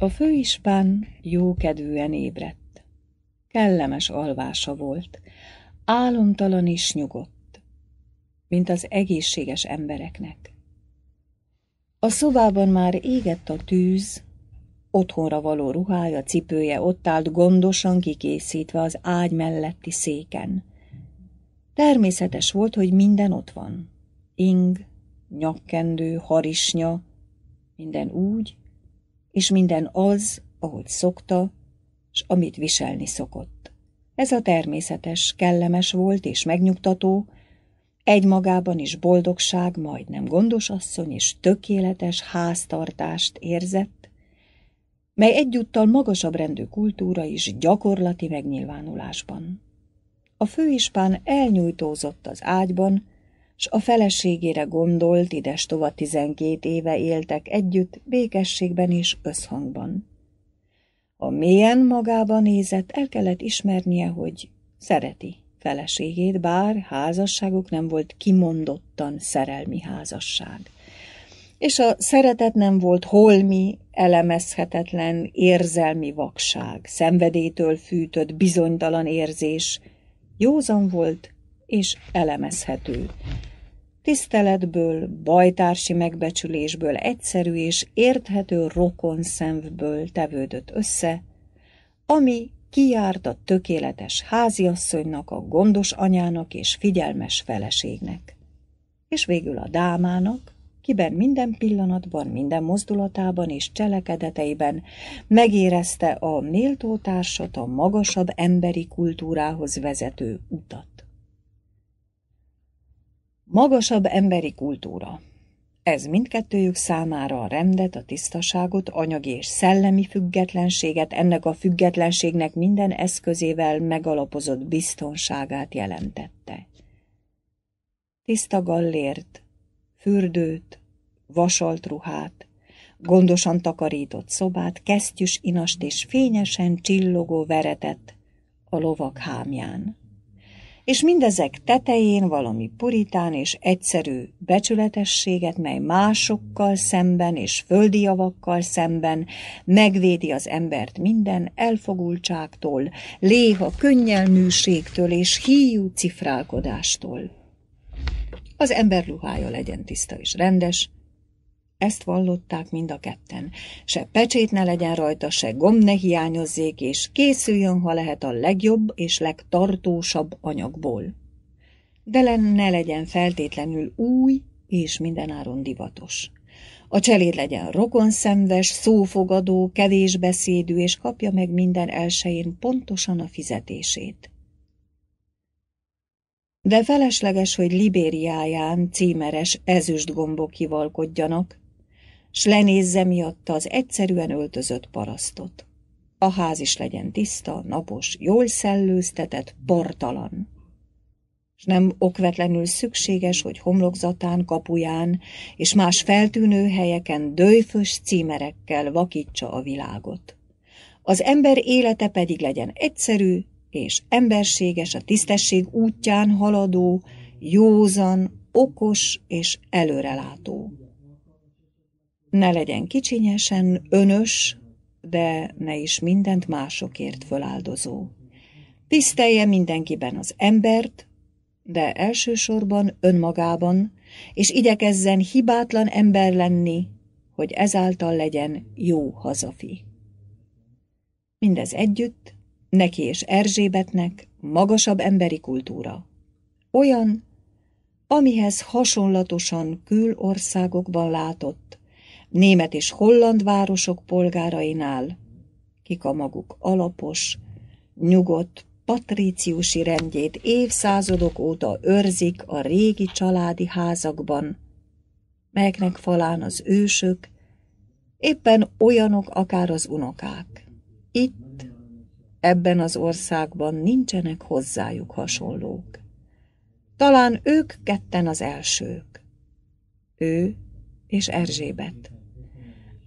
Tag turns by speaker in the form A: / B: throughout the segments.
A: A főispán jókedvűen ébredt. Kellemes alvása volt, álomtalan is nyugodt, mint az egészséges embereknek. A szobában már égett a tűz, otthonra való ruhája, cipője ott állt gondosan kikészítve az ágy melletti széken. Természetes volt, hogy minden ott van. Ing, nyakkendő, harisnya, minden úgy, és minden az, ahogy szokta, s amit viselni szokott. Ez a természetes, kellemes volt és megnyugtató, egymagában is boldogság, majdnem gondos asszony és tökéletes háztartást érzett, mely egyúttal magasabb rendű kultúra is gyakorlati megnyilvánulásban. A főispán elnyújtózott az ágyban, s a feleségére gondolt, tova tizenkét éve éltek együtt, békességben és összhangban. A mélyen magába nézett, el kellett ismernie, hogy szereti feleségét, bár házasságuk nem volt kimondottan szerelmi házasság. És a szeretet nem volt holmi, elemezhetetlen érzelmi vakság, szenvedétől fűtött, bizonytalan érzés. Józan volt, és elemezhető. Tiszteletből, bajtársi megbecsülésből, egyszerű és érthető rokon szemvből tevődött össze, ami kiárt a tökéletes háziasszonynak, a gondos anyának és figyelmes feleségnek. És végül a dámának, kiben minden pillanatban, minden mozdulatában és cselekedeteiben megérezte a méltó társat a magasabb emberi kultúrához vezető utat. Magasabb emberi kultúra. Ez mindkettőjük számára a rendet, a tisztaságot, anyagi és szellemi függetlenséget, ennek a függetlenségnek minden eszközével megalapozott biztonságát jelentette. Tiszta gallért, fürdőt, vasalt ruhát, gondosan takarított szobát, kesztyűs inast és fényesen csillogó veretet a lovak hámján és mindezek tetején valami puritán és egyszerű becsületességet, mely másokkal szemben és földi javakkal szemben megvédi az embert minden elfogultságtól, léha könnyelműségtől és híjú cifrálkodástól. Az ember ruhája legyen tiszta és rendes, ezt vallották mind a ketten. Se pecsét ne legyen rajta, se gomb ne hiányozzék, és készüljön, ha lehet, a legjobb és legtartósabb anyagból. De ne legyen feltétlenül új és mindenáron divatos. A cseléd legyen rokonszemves, szófogadó, kevésbeszédű, és kapja meg minden elsején pontosan a fizetését. De felesleges, hogy Libériáján címeres ezüstgombok kivalkodjanak, s lenézze miatta az egyszerűen öltözött parasztot. A ház is legyen tiszta, napos, jól szellőztetett, bortalan. S nem okvetlenül szükséges, hogy homlokzatán, kapuján és más feltűnő helyeken dőfös címerekkel vakítsa a világot. Az ember élete pedig legyen egyszerű és emberséges, a tisztesség útján haladó, józan, okos és előrelátó. Ne legyen kicsinyesen, önös, de ne is mindent másokért föláldozó. Tisztelje mindenkiben az embert, de elsősorban önmagában, és igyekezzen hibátlan ember lenni, hogy ezáltal legyen jó hazafi. Mindez együtt, neki és Erzsébetnek magasabb emberi kultúra. Olyan, amihez hasonlatosan külországokban látott, német és holland városok polgárainál, kik a maguk alapos, nyugodt, patríciusi rendjét évszázadok óta őrzik a régi családi házakban, melyeknek falán az ősök, éppen olyanok akár az unokák. Itt, ebben az országban nincsenek hozzájuk hasonlók. Talán ők ketten az elsők. Ő és Erzsébet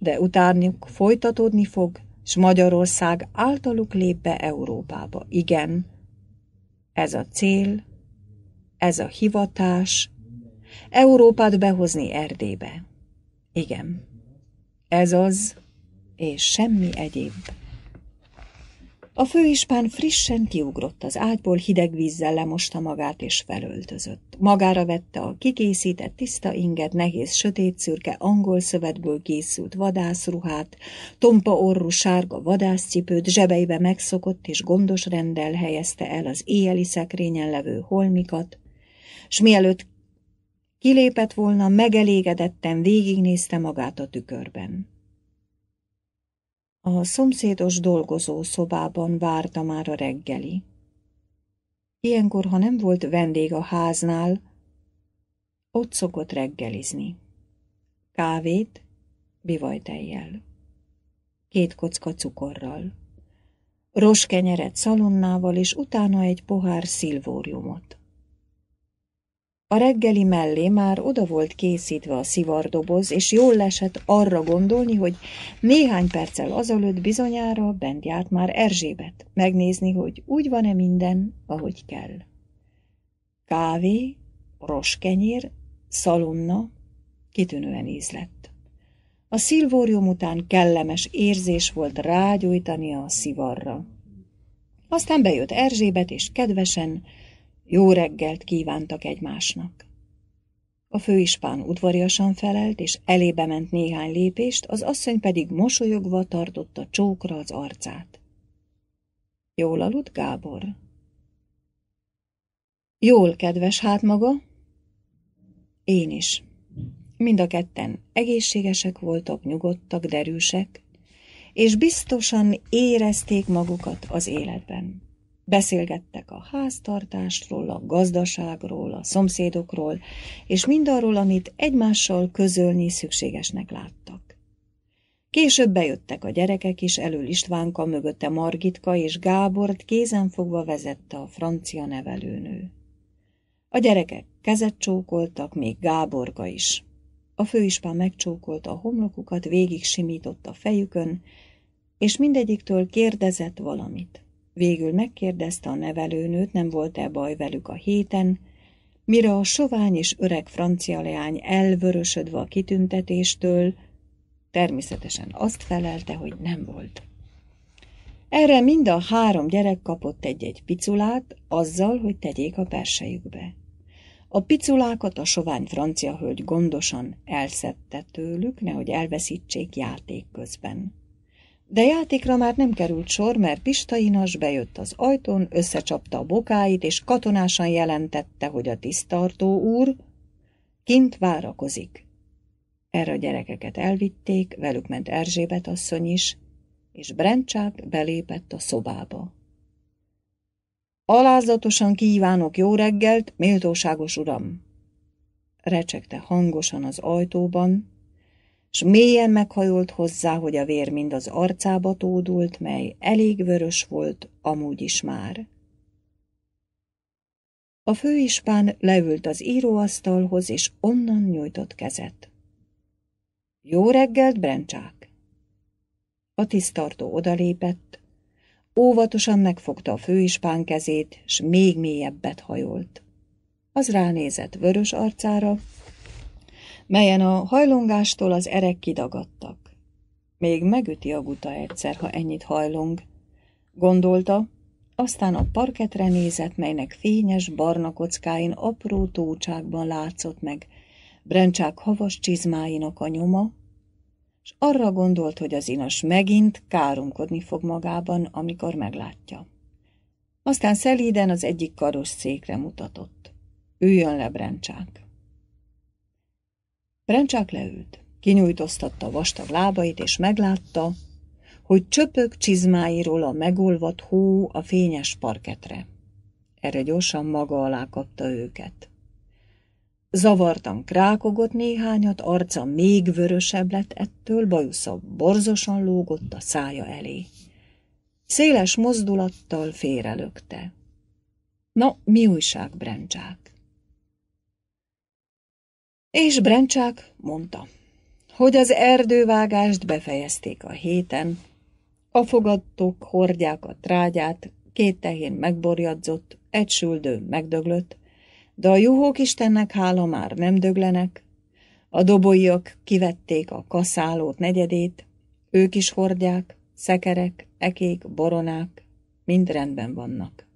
A: de utánuk folytatódni fog, s Magyarország általuk lép be Európába. Igen, ez a cél, ez a hivatás, Európát behozni Erdébe. Igen, ez az, és semmi egyéb. A főispán frissen kiugrott az ágyból, hideg vízzel lemosta magát és felöltözött. Magára vette a kikészített tiszta inget, nehéz sötét szürke angol szövetből készült vadászruhát, tompa orru, sárga vadászcipőt zsebeibe megszokott és gondos rendel helyezte el az éjeli szekrényen levő holmikat, s mielőtt kilépett volna, megelégedetten végignézte magát a tükörben. A szomszédos dolgozó szobában várta már a reggeli. Ilyenkor, ha nem volt vendég a háznál, ott szokott reggelizni. Kávét bivajtejjel, két kocka cukorral, roskenyeret szalonnával és utána egy pohár szilvóriumot. A reggeli mellé már oda volt készítve a szivardoboz, és jól lesett arra gondolni, hogy néhány perccel azelőtt bizonyára bent járt már Erzsébet, megnézni, hogy úgy van-e minden, ahogy kell. Kávé, roskenyér, szalonna kitűnően ízlett. A szilvórium után kellemes érzés volt rágyújtani a szivarra. Aztán bejött Erzsébet, és kedvesen, jó reggelt kívántak egymásnak. A főispán udvariasan felelt, és elébe ment néhány lépést, az asszony pedig mosolyogva tartotta csókra az arcát. Jól aludt, Gábor? Jól, kedves hát maga? Én is. Mind a ketten egészségesek voltak, nyugodtak, derűsek, és biztosan érezték magukat az életben. Beszélgettek a háztartásról, a gazdaságról, a szomszédokról, és mindarról, amit egymással közölni szükségesnek láttak. Később bejöttek a gyerekek is, elől Istvánka, mögötte Margitka, és Gábort kézenfogva vezette a francia nevelőnő. A gyerekek kezet csókoltak, még Gáborga is. A főispán megcsókolta a homlokukat, végig simított a fejükön, és mindegyiktől kérdezett valamit. Végül megkérdezte a nevelőnőt, nem volt-e baj velük a héten, mire a sovány és öreg francia leány elvörösödve a kitüntetéstől, természetesen azt felelte, hogy nem volt. Erre mind a három gyerek kapott egy-egy piculát, azzal, hogy tegyék a persejükbe. A piculákat a sovány francia hölgy gondosan elszedte tőlük, nehogy elveszítsék játék közben. De játékra már nem került sor, mert Pistainas bejött az ajtón, összecsapta a bokáit, és katonásan jelentette, hogy a tisztartó úr kint várakozik. Erre a gyerekeket elvitték, velük ment Erzsébet asszony is, és Brencsák belépett a szobába. Alázatosan kívánok jó reggelt, méltóságos uram! Recsegte hangosan az ajtóban, s mélyen meghajolt hozzá, hogy a vér mind az arcába tódult, mely elég vörös volt amúgy is már. A főispán leült az íróasztalhoz, és onnan nyújtott kezet. Jó reggelt, Brencsák! A tisztartó odalépett, óvatosan megfogta a főispán kezét, s még mélyebbet hajolt. Az ránézett vörös arcára, melyen a hajlongástól az erek kidagadtak. Még megüti a guta egyszer, ha ennyit hajlong. Gondolta, aztán a parketre nézett, melynek fényes barna kockáin apró tócsákban látszott meg, Brencsák havas csizmáinak a nyoma, és arra gondolt, hogy az inas megint káromkodni fog magában, amikor meglátja. Aztán szelíden az egyik karos székre mutatott. Üljön le, Brencsák! Prencsák leült, kinyújtoztatta vastag lábait, és meglátta, hogy csöpög csizmáiról a megolvat hó a fényes parketre. Erre gyorsan maga alá kapta őket. Zavartan krákogott néhányat, arca még vörösebb lett ettől, bajusza borzosan lógott a szája elé. Széles mozdulattal félrelökte. Na, mi újság, Brencsák? És Brencsák mondta, hogy az erdővágást befejezték a héten, a fogadtok hordják a trágyát, két tehén megborjadzott, egy süldő megdöglött, de a juhók Istennek hála már nem döglenek, a dobolyok kivették a kaszálót negyedét, ők is hordják, szekerek, ekék, boronák, mind rendben vannak.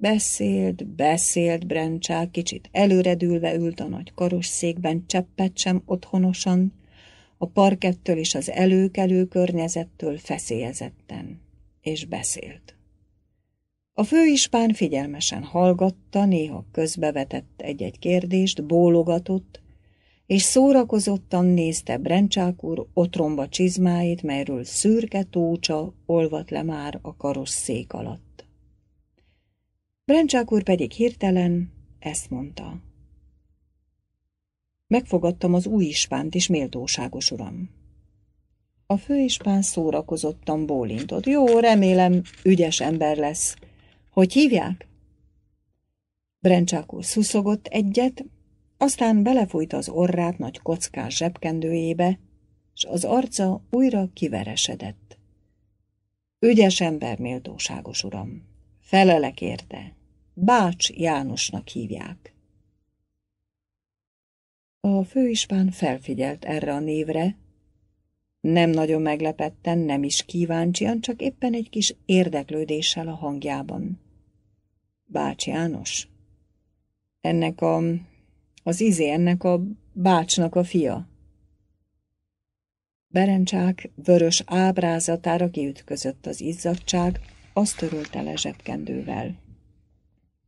A: Beszélt, beszélt Brencsál, kicsit előredülve ült a nagy karosszékben, cseppet sem otthonosan, a parkettől és az előkelő környezettől feszélyezetten, és beszélt. A főispán figyelmesen hallgatta, néha közbevetett egy-egy kérdést, bólogatott, és szórakozottan nézte Brencsák úr otromba csizmáit, melyről szürke tócsa olvat le már a karosszék alatt. Brencsák úr pedig hirtelen ezt mondta. Megfogadtam az új ispánt is, méltóságos uram. A főispán szórakozottan bólintott. Jó, remélem, ügyes ember lesz. Hogy hívják? Brencsák úr szuszogott egyet, aztán belefújta az orrát nagy kockás zsebkendőjébe, és az arca újra kiveresedett. Ügyes ember, méltóságos uram, Felelek érte. Bács Jánosnak hívják. A főispán felfigyelt erre a névre, nem nagyon meglepetten, nem is kíváncsian, csak éppen egy kis érdeklődéssel a hangjában. Bács János? Ennek a... az izé ennek a bácsnak a fia. Berencsák vörös ábrázatára kiütközött az izzadság, azt törölte le zsebkendővel.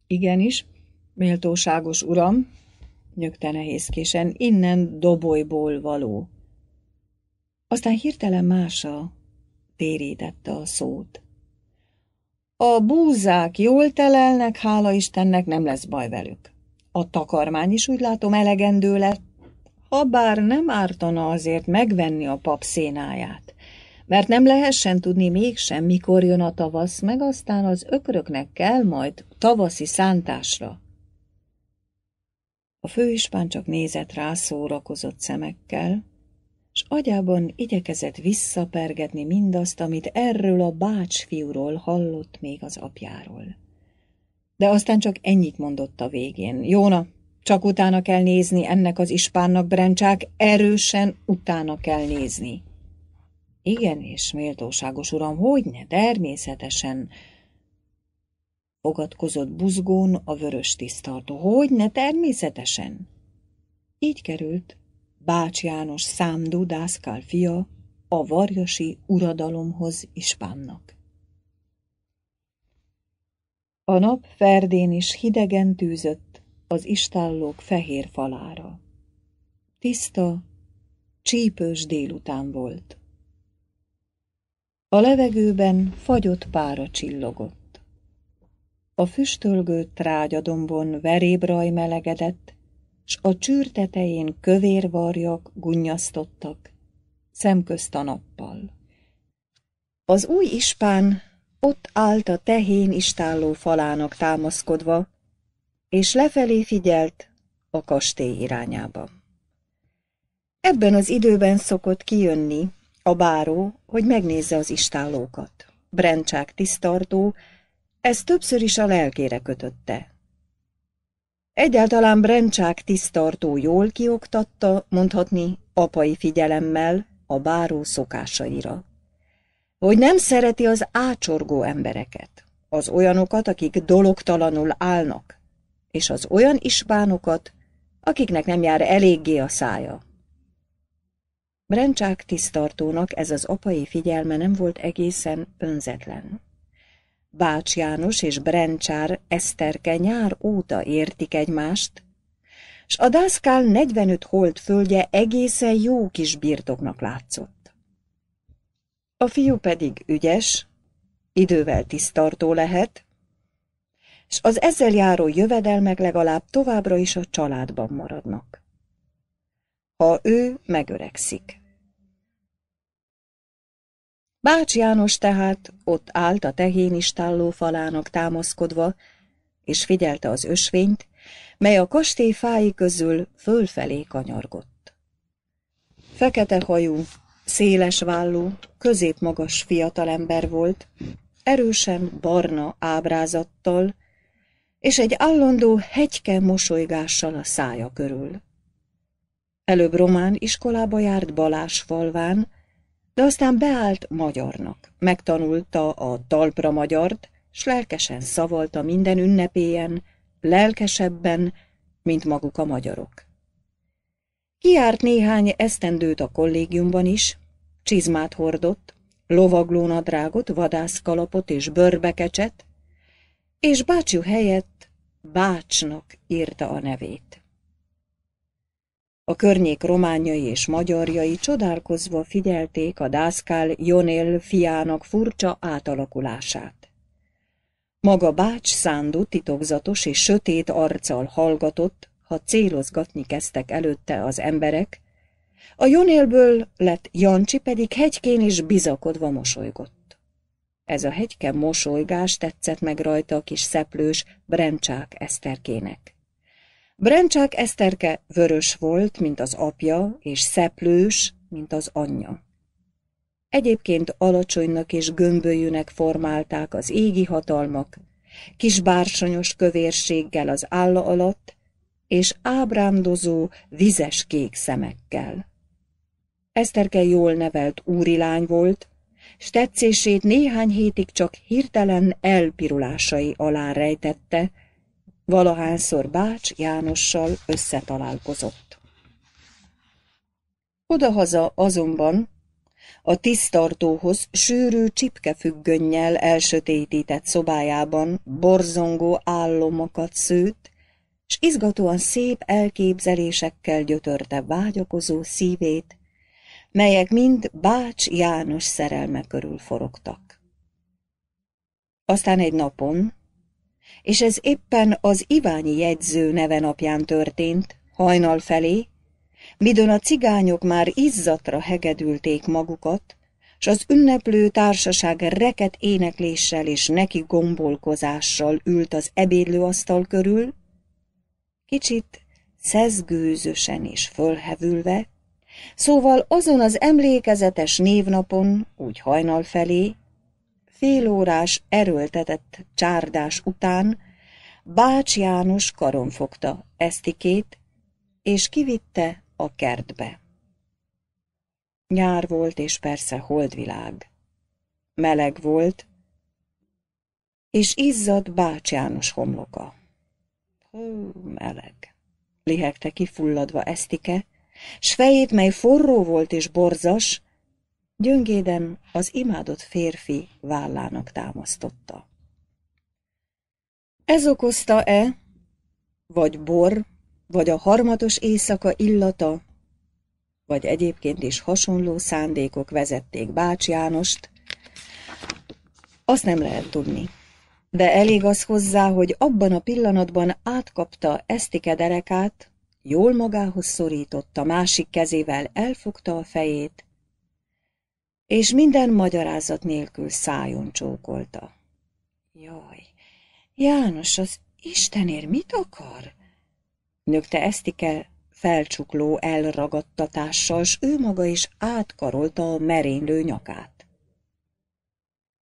A: Igenis, méltóságos uram, nyögte nehézkésen, innen dobolyból való. Aztán hirtelen mása térítette a szót. A búzák jól telelnek, hála Istennek, nem lesz baj velük. A takarmány is úgy látom elegendő lett, ha bár nem ártana azért megvenni a pap szénáját mert nem lehessen tudni mégsem, mikor jön a tavasz, meg aztán az ökröknek kell majd tavaszi szántásra. A főispán csak nézett rá szórakozott szemekkel, s agyában igyekezett visszapergetni mindazt, amit erről a bács fiúról hallott még az apjáról. De aztán csak ennyit mondott a végén. Jóna, csak utána kell nézni ennek az ispánnak, Brencsák, erősen utána kell nézni. Igen, és méltóságos uram, hogyne, természetesen. fogadkozott buzgón a vörös tisztartó. Hogyne, természetesen. Így került Bács János Számdú Dászkál fia a varjasi uradalomhoz Ispánnak. A nap ferdén is hidegen tűzött az istállók fehér falára. Tiszta, csípős délután volt. A levegőben fagyott pára csillogott. A füstölgő trágyadombon verébraj melegedett, s a csűr tetején kövér varjak gunnyasztottak, szemközt a nappal. Az új ispán ott állt a tehén istálló falának támaszkodva, és lefelé figyelt a kastély irányába. Ebben az időben szokott kijönni, a báró, hogy megnézze az istállókat, Brencsák tisztartó, ez többször is a lelkére kötötte. Egyáltalán Brencsák tisztartó jól kioktatta, mondhatni, apai figyelemmel a báró szokásaira. Hogy nem szereti az ácsorgó embereket, az olyanokat, akik dologtalanul állnak, és az olyan isbánokat, akiknek nem jár eléggé a szája. Brencsák tisztartónak ez az apai figyelme nem volt egészen önzetlen. Bács János és Brencsár Eszterke nyár óta értik egymást, s a Dászkál 45 hold földje egészen jó kis birtoknak látszott. A fiú pedig ügyes, idővel tisztartó lehet, s az ezzel járó jövedelmek legalább továbbra is a családban maradnak. Ha ő megöregszik. Bács János tehát ott állt a istálló falának támaszkodva, és figyelte az ösvényt, mely a kastély fái közül fölfelé kanyargott. Fekete hajú, széles vállú, középmagas fiatalember volt, erősen barna ábrázattal, és egy állandó hegyke mosolygással a szája körül. Előbb román iskolába járt Balás falván, de aztán beállt magyarnak, megtanulta a talpra magyart, s lelkesen szavalta minden ünnepéjen, lelkesebben, mint maguk a magyarok. Kiárt néhány esztendőt a kollégiumban is, csizmát hordott, lovaglónadrágot, vadászkalapot és bőrbekecset, és bácsú helyett bácsnak írta a nevét. A környék rományai és magyarjai csodálkozva figyelték a dászkál Jonél fiának furcsa átalakulását. Maga bács szándú titokzatos és sötét arccal hallgatott, ha célozgatni kezdtek előtte az emberek, a Jonélből lett Jancsi pedig hegykén is bizakodva mosolygott. Ez a hegyke mosolygás tetszett meg rajta a kis szeplős Brencsák Eszterkének. Brencsák Eszterke vörös volt, mint az apja, és szeplős, mint az anyja. Egyébként alacsonynak és gömbölyűnek formálták az égi hatalmak, kis bársonyos kövérséggel az álla alatt, és ábrándozó, vizes kék szemekkel. Eszterke jól nevelt lány volt, s tetszését néhány hétig csak hirtelen elpirulásai alá rejtette, valahányszor Bács Jánossal összetalálkozott. Odahaza azonban a tisztartóhoz sűrű csipkefüggönnyel elsötétített szobájában borzongó állomokat szőtt, s izgatóan szép elképzelésekkel gyötörte vágyakozó szívét, melyek mind Bács János szerelme körül forogtak. Aztán egy napon, és ez éppen az Iványi jegyző napján történt, hajnal felé, midőn a cigányok már izzatra hegedülték magukat, s az ünneplő társaság reket énekléssel és neki gombolkozással ült az ebédlőasztal körül, kicsit szezgőzösen és fölhevülve, szóval azon az emlékezetes névnapon, úgy hajnal felé, félórás erőltetett csárdás után Bács János karon fogta esztikét, és kivitte a kertbe. Nyár volt, és persze holdvilág. Meleg volt, és izzadt Bács János homloka. Hú, meleg, lihegte kifulladva esztike, s fejét, mely forró volt és borzas, Gyöngéden az imádott férfi vállának támasztotta. Ez okozta-e, vagy bor, vagy a harmatos éjszaka illata, vagy egyébként is hasonló szándékok vezették Bács Jánost, azt nem lehet tudni. De elég az hozzá, hogy abban a pillanatban átkapta Esztike derekát, jól magához szorította, másik kezével elfogta a fejét, és minden magyarázat nélkül szájon csókolta. Jaj, János, az Istenér mit akar? Nökte Esztike felcsukló elragadtatással, s ő maga is átkarolta a merénylő nyakát.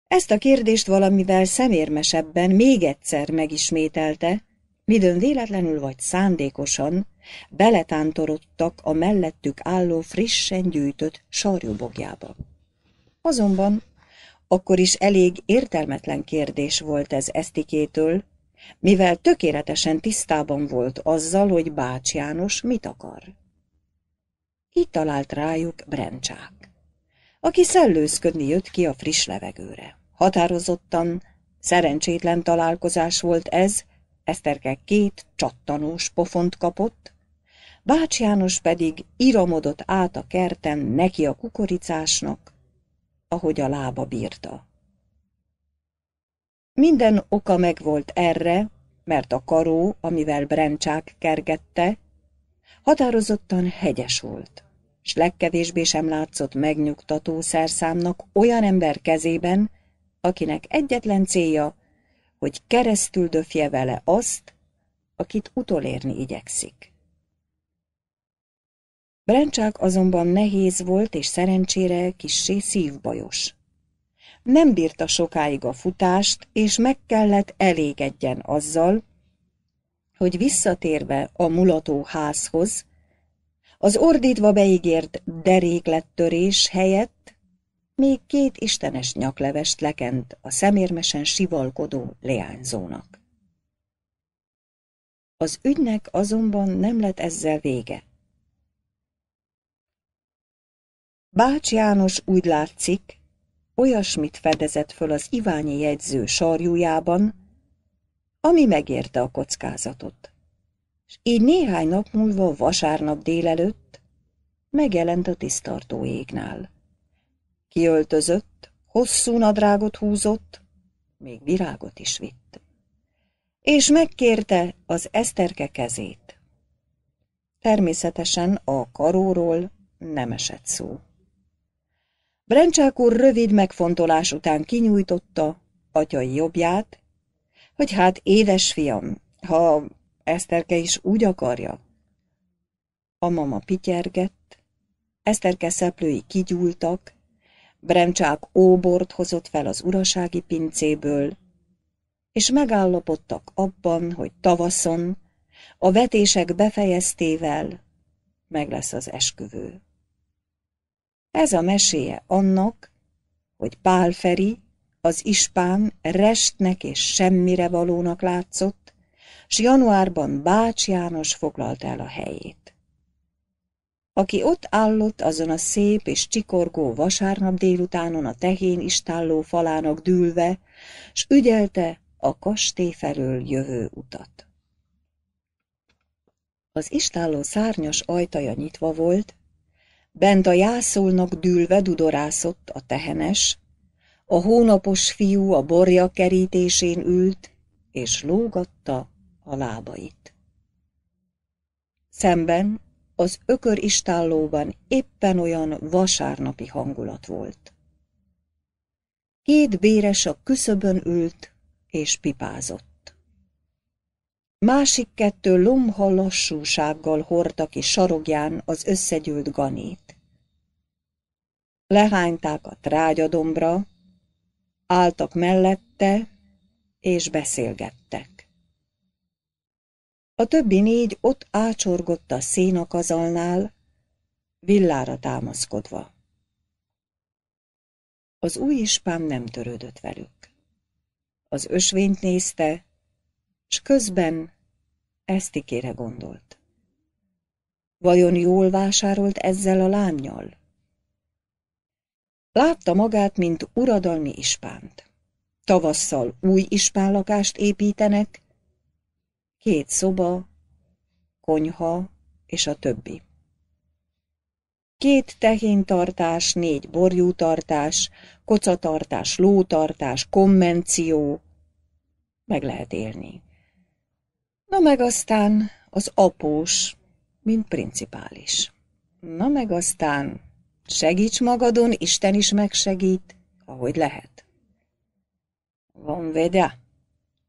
A: Ezt a kérdést valamivel szemérmesebben még egyszer megismételte, midőn véletlenül vagy szándékosan beletántorodtak a mellettük álló frissen gyűjtött sarjubogjába. Azonban akkor is elég értelmetlen kérdés volt ez Esztikétől, mivel tökéletesen tisztában volt azzal, hogy Bács János mit akar. Itt talált rájuk Brencsák, aki szellőzködni jött ki a friss levegőre. Határozottan, szerencsétlen találkozás volt ez, Eszterke két csattanós pofont kapott, Bács János pedig iramodott át a kerten neki a kukoricásnak, ahogy a lába bírta. Minden oka megvolt erre, mert a karó, amivel Brencsák kergette, határozottan hegyes volt, s legkevésbé sem látszott megnyugtató szerszámnak olyan ember kezében, akinek egyetlen célja, hogy keresztül döfje vele azt, akit utolérni igyekszik. Bráncsák azonban nehéz volt és szerencsére kissé szívbajos. Nem bírta sokáig a futást, és meg kellett elégedjen azzal, hogy visszatérve a mulató házhoz, az ordítva beígért deréklettörés helyett még két istenes nyaklevest lekent a szemérmesen sivalkodó leányzónak. Az ügynek azonban nem lett ezzel vége. Bács János úgy látszik, olyasmit fedezett föl az Iványi jegyző sarjújában, ami megérte a kockázatot. És így néhány nap múlva vasárnap délelőtt megjelent a tisztartó égnál. Kiöltözött, hosszú nadrágot húzott, még virágot is vitt. És megkérte az Eszterke kezét. Természetesen a karóról nem esett szó. Brencsák úr rövid megfontolás után kinyújtotta atyai jobbját, hogy hát édes fiam, ha Eszterke is úgy akarja. A mama pityergett, Eszterke szeplői kigyúltak, Brencsák óbort hozott fel az urasági pincéből, és megállapodtak abban, hogy tavaszon, a vetések befejeztével meg lesz az esküvő. Ez a meséje annak, hogy Pálferi, az ispán restnek és semmire valónak látszott, s januárban Bács János foglalt el a helyét. Aki ott állott azon a szép és csikorgó vasárnap délutánon a tehén istálló falának dűlve, s ügyelte a kastély felől jövő utat. Az istálló szárnyas ajtaja nyitva volt, bent a jászolnak dűlve dudorászott a tehenes, a hónapos fiú a borja kerítésén ült, és lógatta a lábait. Szemben az ökör istállóban éppen olyan vasárnapi hangulat volt. Két béres a küszöbön ült és pipázott. Másik kettő lomha lassúsággal hordta ki sarogján az összegyűlt ganét. Lehányták a trágyadombra, álltak mellette, és beszélgettek. A többi négy ott ácsorgott a szénakazalnál, villára támaszkodva. Az új ispám nem törődött velük. Az ösvényt nézte, s közben Esztikére gondolt. Vajon jól vásárolt ezzel a lányjal? Látta magát, mint uradalmi ispánt. Tavasszal új lakást építenek, két szoba, konyha és a többi. Két tehéntartás, négy borjútartás, kocatartás, lótartás, konvenció, meg lehet élni. Na meg aztán az após, mint principális. Na meg aztán segíts magadon, Isten is megsegít, ahogy lehet. Van vede?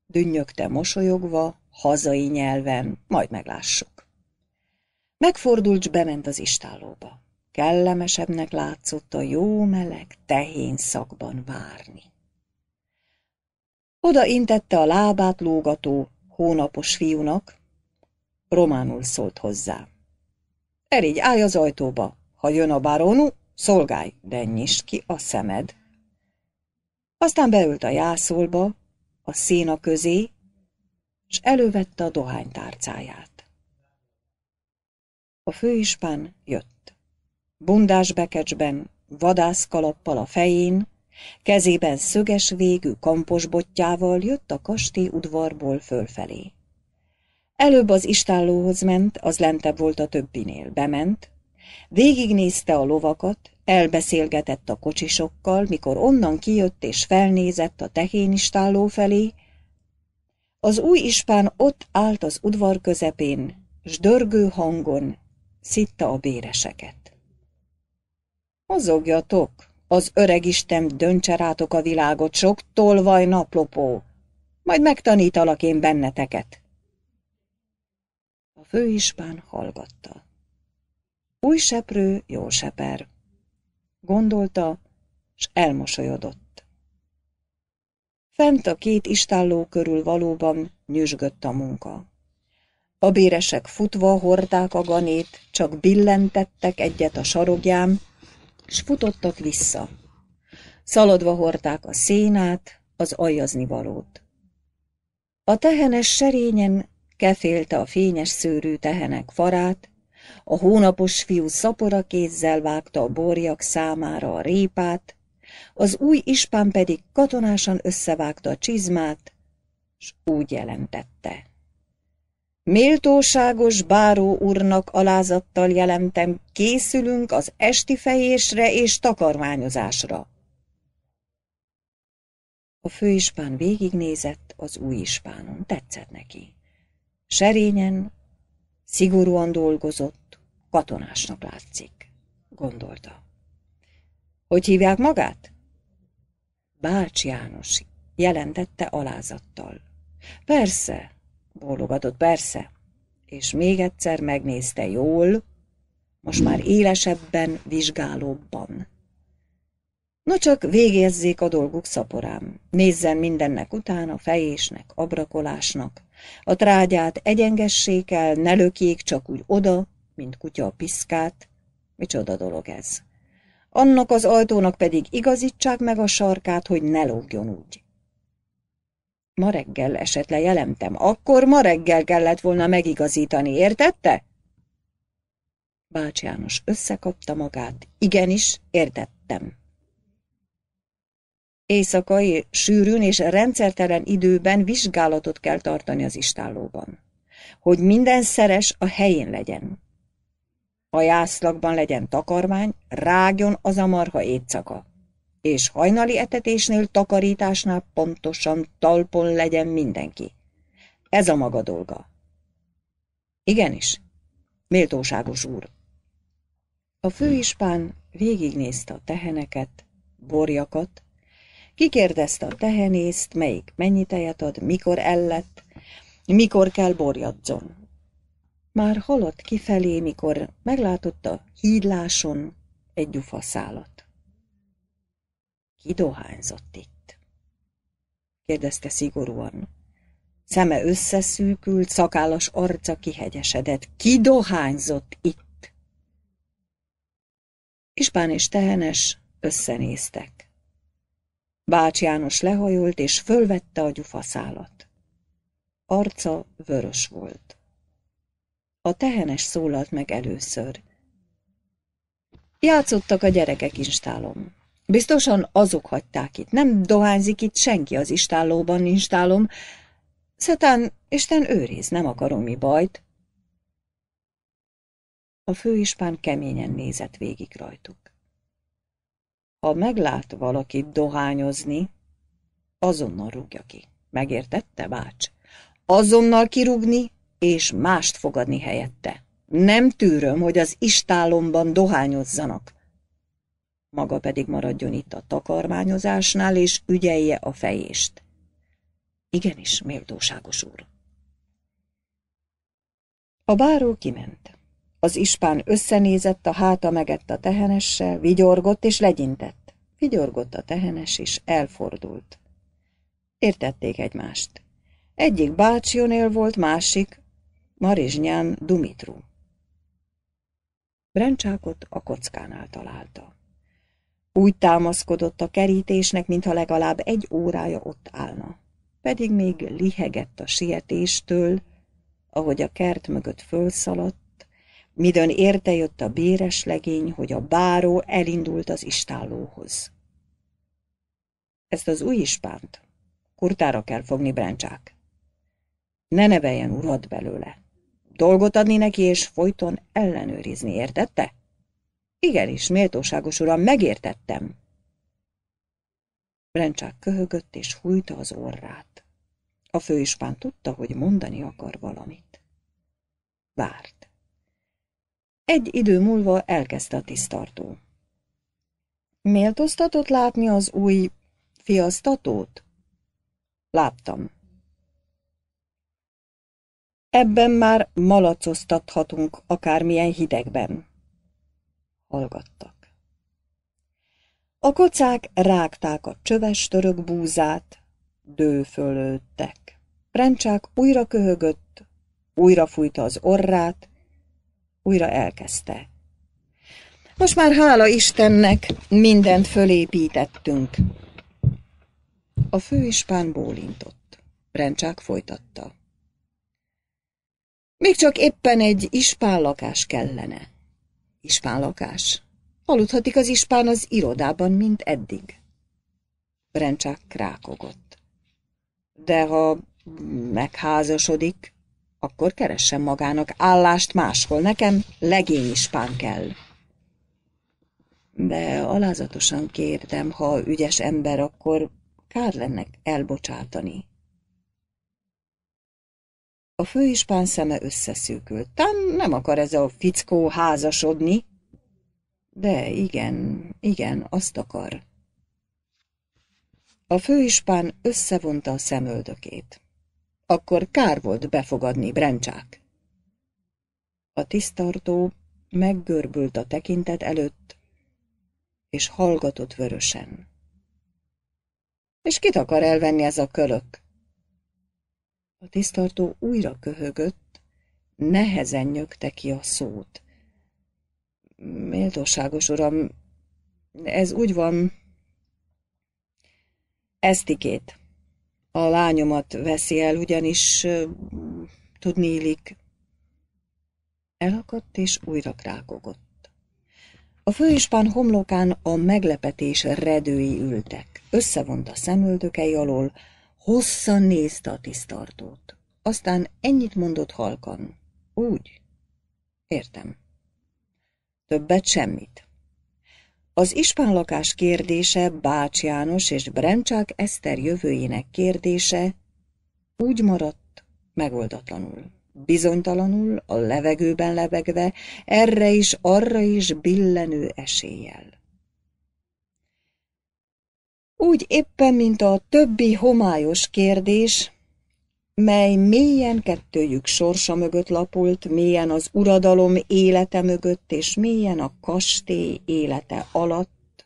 A: Dünnyögte mosolyogva, hazai nyelven, majd meglássuk. Megfordult, bement az istállóba. Kellemesebbnek látszott a jó meleg, tehén szakban várni. Oda intette a lábát lógató, hónapos fiúnak, románul szólt hozzá. Erigy, állj az ajtóba! Ha jön a barónú, szolgálj, de nyisd ki a szemed! Aztán beült a jászolba, a széna közé, és elővette a dohánytárcáját. A főispán jött. Bundás bekecsben, vadászkalappal a fején, Kezében szöges végű kampos botjával jött a kastély udvarból fölfelé. Előbb az istállóhoz ment, az lentebb volt a többinél, bement, végignézte a lovakat, elbeszélgetett a kocsisokkal, mikor onnan kijött és felnézett a tehénistálló felé, az új ispán ott állt az udvar közepén, s dörgő hangon szitta a béreseket. Mozogjatok! Az öreg Isten döntse rátok a világot, sok tolvaj naplopó. Majd megtanítalak én benneteket. A főispán hallgatta. Új seprő, jó seper. Gondolta, s elmosolyodott. Fent a két istálló körül valóban nyüzsgött a munka. A béresek futva hordák a ganét, csak billentettek egyet a sarogjám, s futottak vissza. Szaladva hordták a szénát, az ajazni valót. A tehenes serényen kefélte a fényes szőrű tehenek farát, a hónapos fiú szapora kézzel vágta a borjak számára a répát, az új ispán pedig katonásan összevágta a csizmát, s úgy jelentette. Méltóságos báró úrnak alázattal jelentem, készülünk az esti fejésre és takarmányozásra. A főispán végignézett az új ispánon, tetszett neki. Serényen, szigorúan dolgozott, katonásnak látszik, gondolta. Hogy hívják magát? Bács János jelentette alázattal. Persze, Bólogatott persze, és még egyszer megnézte jól, most már élesebben, vizsgálóbban. No csak végezzék a dolguk szaporám, nézzen mindennek a fejésnek, abrakolásnak. A trágyát egyengessék el, ne lökjék csak úgy oda, mint kutya a piszkát. Micsoda dolog ez. Annak az ajtónak pedig igazítsák meg a sarkát, hogy ne lógjon úgy. Ma reggel esett jelentem. Akkor ma reggel kellett volna megigazítani, értette? Bács János összekapta magát. Igenis, értettem. Éjszakai, sűrűn és rendszertelen időben vizsgálatot kell tartani az istállóban. Hogy minden szeres a helyén legyen. A jászlakban legyen takarmány, rágjon az a marha éjszaka és hajnali etetésnél, takarításnál pontosan talpon legyen mindenki. Ez a maga dolga. Igenis, méltóságos úr. A főispán végignézte a teheneket, borjakat, kikérdezte a tehenészt, melyik mennyi tejet ad, mikor ellett, mikor kell borjadzon. Már haladt kifelé, mikor meglátotta hídláson egy gyufaszálat. Ki dohányzott itt? kérdezte szigorúan. Szeme összeszűkült, szakállas arca kihegyesedett. Ki dohányzott itt? Ispán és tehenes összenéztek. Bács János lehajolt, és fölvette a gyufaszálat. Arca vörös volt. A tehenes szólalt meg először. Játszottak a gyerekek instálom. Biztosan azok hagyták itt. Nem dohányzik itt senki az istállóban, instálom. Szetán, Isten őriz, nem akarom mi bajt. A főispán keményen nézett végig rajtuk. Ha meglát valakit dohányozni, azonnal rúgja ki. Megértette, bács? Azonnal kirúgni, és mást fogadni helyette. Nem tűröm, hogy az istálomban dohányozzanak maga pedig maradjon itt a takarmányozásnál, és ügyelje a fejést. Igenis, méltóságos úr. A báró kiment. Az ispán összenézett a háta megett a tehenesse, vigyorgott és legyintett. Vigyorgott a tehenes, és elfordult. Értették egymást. Egyik bácsionél volt, másik Marizsnyán Dumitru. Brencsákot a kockánál találta. Úgy támaszkodott a kerítésnek, mintha legalább egy órája ott állna. Pedig még lihegett a sietéstől, ahogy a kert mögött fölszaladt, midőn érte jött a béres legény, hogy a báró elindult az istállóhoz. Ezt az új ispánt kurtára kell fogni, Bráncsák. Ne neveljen urat belőle. Dolgot adni neki, és folyton ellenőrizni, értette? Igenis, méltóságos uram, megértettem. Brencsák köhögött és hújta az orrát. A főispán tudta, hogy mondani akar valamit. Várt. Egy idő múlva elkezdte a tisztartó. Méltóztatott látni az új fiasztatót? Láttam. Ebben már malacoztathatunk akármilyen hidegben hallgattak. A kocák rágták a csöves török búzát, dőfölődtek. Prencsák újra köhögött, újra fújta az orrát, újra elkezdte. Most már hála Istennek mindent fölépítettünk. A főispán bólintott. Prencsák folytatta. Még csak éppen egy ispán lakás kellene. Ispán lakás. Aludhatik az ispán az irodában, mint eddig. Brencsák krákogott. De ha megházasodik, akkor keressen magának állást máshol. Nekem legény ispán kell. De alázatosan kérdem, ha ügyes ember, akkor kár lenne elbocsátani. A főispán szeme összeszűkült. Tán nem akar ez a fickó házasodni? De igen, igen, azt akar. A főispán összevonta a szemöldökét. Akkor kár volt befogadni Brencsák. A tisztartó meggörbült a tekintet előtt, és hallgatott vörösen. És kit akar elvenni ez a kölök? A tisztartó újra köhögött, nehezen nyögte ki a szót. Méltóságos uram, ez úgy van... Esztikét. A lányomat veszi el, ugyanis tudnélik. Elakadt és újra krákogott. A főispán homlokán a meglepetés redői ültek. Összevont a szemöldökei alól, Hosszan nézte a tisztartót. Aztán ennyit mondott halkan. Úgy? Értem. Többet semmit. Az ispánlakás kérdése Bács János és Brencsák Eszter jövőjének kérdése úgy maradt megoldatlanul. Bizonytalanul, a levegőben lebegve, erre is, arra is billenő eséllyel. Úgy éppen, mint a többi homályos kérdés, mely mélyen kettőjük sorsa mögött lapult, mélyen az uradalom élete mögött, és mélyen a kastély élete alatt,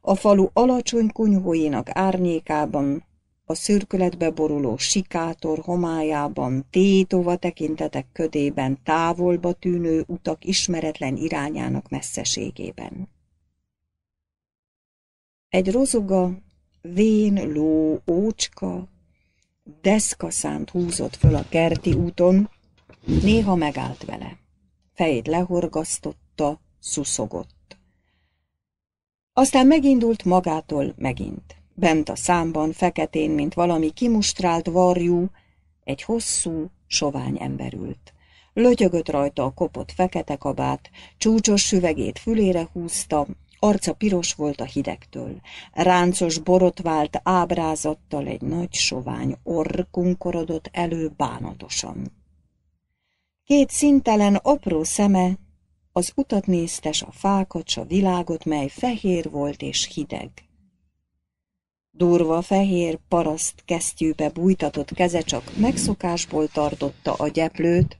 A: a falu alacsony kunyhóinak árnyékában, a szürkületbe boruló sikátor homályában, tétova tekintetek ködében, távolba tűnő utak ismeretlen irányának messzeségében. Egy rozoga, vén, ló, ócska, deszkaszánt húzott föl a kerti úton, néha megállt vele. Fejét lehorgasztotta, szuszogott. Aztán megindult magától megint. Bent a számban, feketén, mint valami kimustrált varjú, egy hosszú, sovány emberült Lötyögött rajta a kopott fekete kabát, csúcsos süvegét fülére húzta, Arca piros volt a hidegtől. Ráncos borotvált ábrázattal egy nagy sovány orr kunkorodott elő bánatosan. Két szintelen apró szeme az utat néztes a fákat, s a világot, mely fehér volt és hideg. Durva fehér paraszt kesztyűbe bújtatott keze csak megszokásból tartotta a gyeplőt,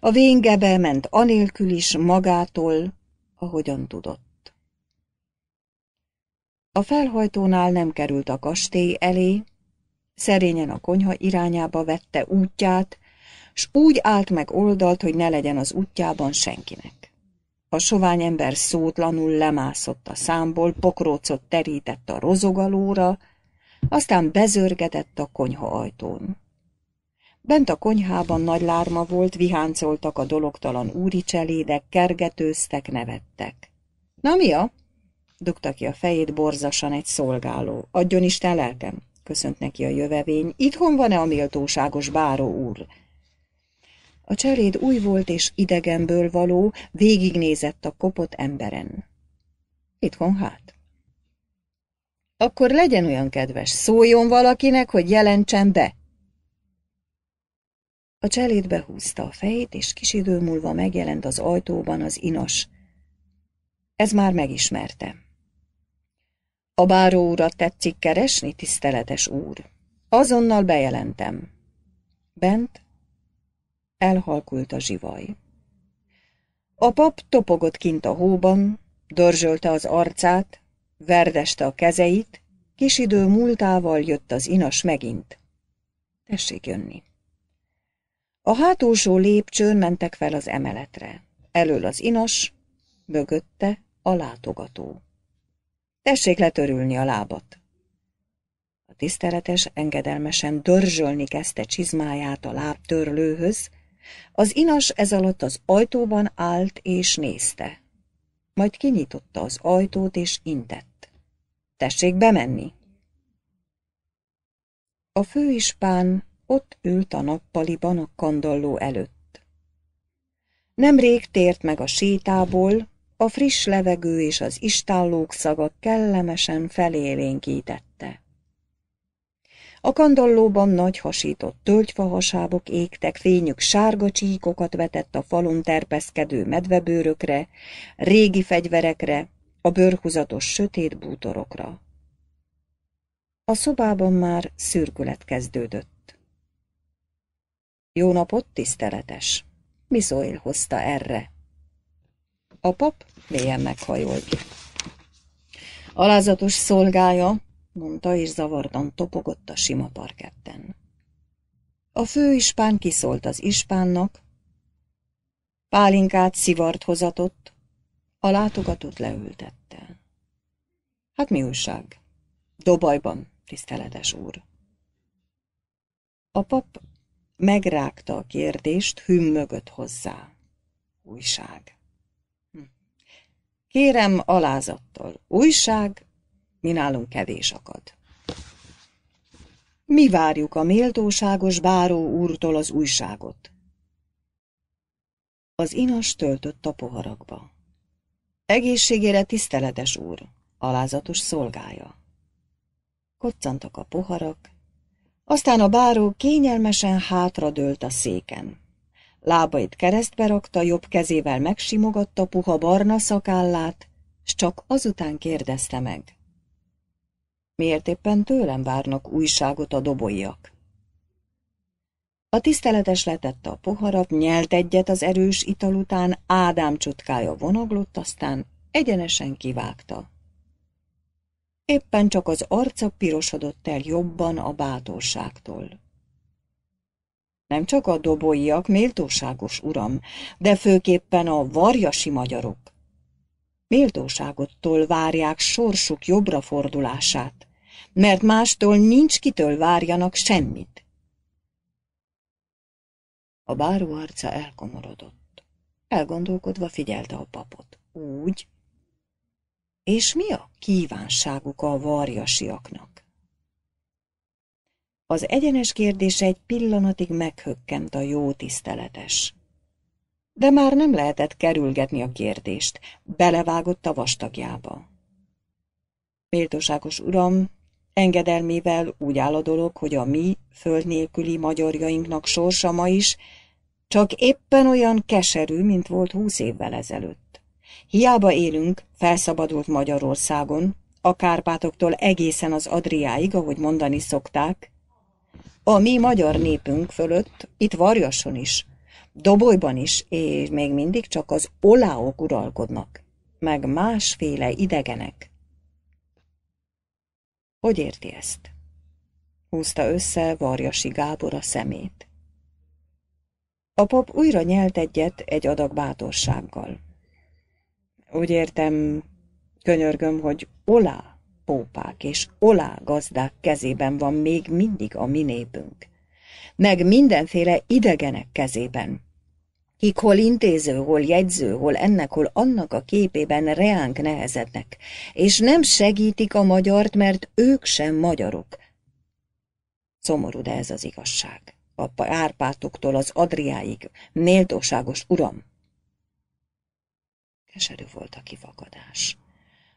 A: a véngebe ment anélkül is magától, ahogyan tudott. A felhajtónál nem került a kastély elé, szerényen a konyha irányába vette útját, s úgy állt meg oldalt, hogy ne legyen az útjában senkinek. A sovány ember szótlanul lemászott a számból, pokrócot terített a rozogalóra, aztán bezörgedett a konyha ajtón. Bent a konyhában nagy lárma volt, viháncoltak a dologtalan úri cselédek, kergetőztek, nevettek. – Na mi a? Dugta ki a fejét borzasan egy szolgáló. Adjon Isten lelkem! Köszönt neki a jövevény. Itthon van-e a méltóságos báró úr? A cseléd új volt és idegenből való, végignézett a kopott emberen. Itthon hát. Akkor legyen olyan kedves, szóljon valakinek, hogy jelentsen be. A cseléd behúzta a fejét, és kis idő múlva megjelent az ajtóban az inas. Ez már megismertem. A báró urat tetszik keresni, tiszteletes úr? Azonnal bejelentem. Bent elhalkult a zsivaj. A pap topogott kint a hóban, dörzsölte az arcát, verdeste a kezeit, kis idő múltával jött az inas megint. Tessék jönni. A hátulsó lépcsőn mentek fel az emeletre. Elől az inas, mögötte a látogató. Tessék letörülni a lábat. A tiszteletes engedelmesen dörzsölni kezdte csizmáját a lábtörlőhöz, az inas alatt az ajtóban állt és nézte. Majd kinyitotta az ajtót és intett. Tessék bemenni! A főispán ott ült a nappaliban a kandalló előtt. Nemrég tért meg a sétából, a friss levegő és az istállók szaga kellemesen felélénkítette. A kandallóban nagy hasított töltyfahasábok égtek, fényük sárga csíkokat vetett a falon terpeszkedő medvebőrökre, régi fegyverekre, a bőrhuzatos sötét bútorokra. A szobában már szürkület kezdődött. Jó napot, tiszteletes! Miszóil hozta erre, a pap mélyen meghajolt. Alázatos szolgája, mondta, és zavartan topogott a sima parketten. A főispán kiszólt az ispánnak, pálinkát szivart hozatott, a látogatót leültette. Hát mi újság? Dobajban, tiszteletes úr. A pap megrágta a kérdést, mögött hozzá. Újság. Kérem alázattal, újság, mi nálunk kevés akad. Mi várjuk a méltóságos báró úrtól az újságot? Az inas töltött a poharakba. Egészségére tiszteletes úr, alázatos szolgája. Koccantak a poharak, aztán a báró kényelmesen hátradőlt a széken. Lábait keresztbe rakta, jobb kezével megsimogatta puha barna szakállát, s csak azután kérdezte meg. Miért éppen tőlem várnak újságot a dobolyak? A tiszteletes letette a poharat, nyelt egyet az erős ital után, Ádám csutkája vonaglott, aztán egyenesen kivágta. Éppen csak az arca pirosodott el jobban a bátorságtól nem csak a doboiak, méltóságos uram, de főképpen a varjasi magyarok. Méltóságottól várják sorsuk jobbra fordulását, mert mástól nincs kitől várjanak semmit. A báró arca elkomorodott. Elgondolkodva figyelte a papot. Úgy? És mi a kívánságuk a varjasiaknak? Az egyenes kérdése egy pillanatig meghökkent a jó tiszteletes. De már nem lehetett kerülgetni a kérdést, belevágott a vastagjába. Méltóságos uram, engedelmével úgy áll a dolog, hogy a mi, föld nélküli magyarjainknak sorsa ma is csak éppen olyan keserű, mint volt húsz évvel ezelőtt. Hiába élünk felszabadult Magyarországon, a Kárpátoktól egészen az Adriáig, ahogy mondani szokták, a mi magyar népünk fölött, itt Varjason is, Dobolyban is, és még mindig csak az oláok uralkodnak, meg másféle idegenek. Hogy érti ezt? Húzta össze Varjasi Gábor a szemét. A pap újra nyelt egyet egy adag bátorsággal. Úgy értem, könyörgöm, hogy olá pópák és olá gazdák kezében van még mindig a mi népünk, meg mindenféle idegenek kezében, kik hol intéző, hol jegyző, hol ennek, hol annak a képében reánk nehezednek, és nem segítik a magyart, mert ők sem magyarok. Szomorú, de ez az igazság. A Árpátoktól az Adriáig, méltóságos uram! Keserű volt a kifakadás.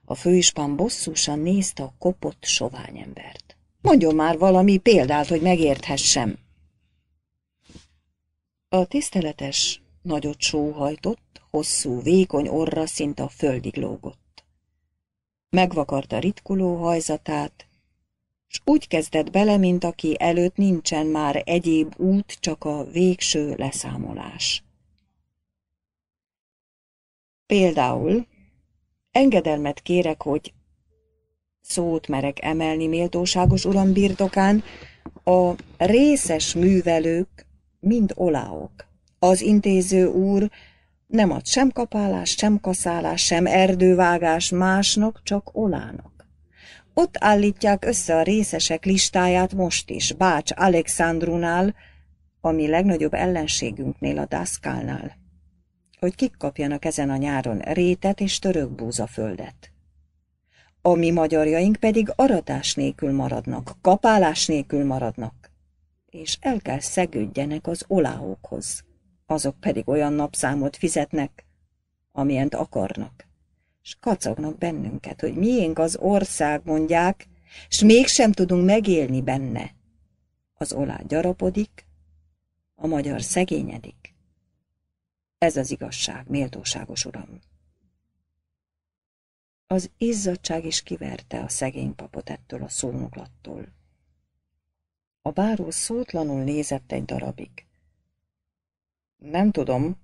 A: A főispán bosszúsan nézte a kopott embert. Mondjon már valami példát, hogy megérthessem. A tiszteletes nagyot sóhajtott, hosszú, vékony orra szinte a földig lógott. Megvakarta ritkuló hajzatát, s úgy kezdett bele, mint aki előtt nincsen már egyéb út, csak a végső leszámolás. Például Engedelmet kérek, hogy szót merek emelni méltóságos uram birtokán, a részes művelők mind oláok. Az intéző úr nem ad sem kapálás, sem kaszálás, sem erdővágás másnak, csak olának. Ott állítják össze a részesek listáját most is, Bács Alexandrunál, ami legnagyobb ellenségünknél a Dászkálnál hogy kik kapjanak ezen a nyáron rétet és török búzaföldet. A mi magyarjaink pedig aratás nélkül maradnak, kapálás nélkül maradnak, és el kell szegődjenek az oláókhoz, azok pedig olyan napszámot fizetnek, amilyent akarnak s kacagnak bennünket, hogy miénk az ország, mondják, s mégsem tudunk megélni benne. Az olá gyarapodik, a magyar szegényedik. Ez az igazság, méltóságos uram. Az izzadság is kiverte a szegény papot ettől a szónoklattól. A báró szótlanul nézett egy darabig. Nem tudom,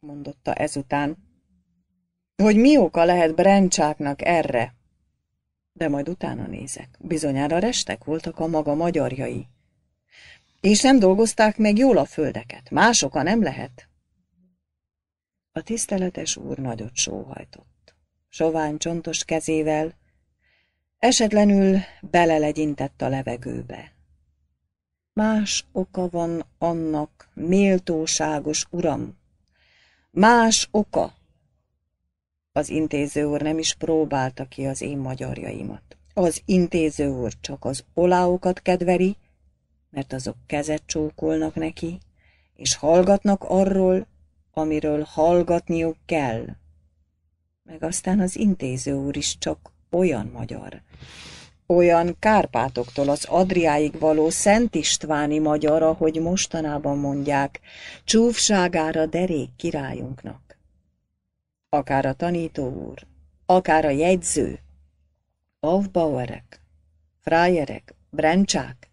A: mondotta ezután, hogy mi oka lehet Brencsáknak erre. De majd utána nézek. Bizonyára restek voltak a maga magyarjai. És nem dolgozták meg jól a földeket. Másoka nem lehet. A tiszteletes úr nagyot sóhajtott. Sovány csontos kezével esetlenül belelegyintett a levegőbe. Más oka van annak, méltóságos uram. Más oka! Az intéző úr nem is próbálta ki az én magyarjaimat. Az intéző úr csak az oláokat kedveri, mert azok kezet csókolnak neki, és hallgatnak arról, amiről hallgatniuk kell. Meg aztán az intéző úr is csak olyan magyar. Olyan Kárpátoktól az Adriáig való Szent Istváni magyar, ahogy mostanában mondják, csúfságára derék királyunknak. Akár a tanító úr, akár a jegyző, Aufbauerek, Frájerek, Brencsák,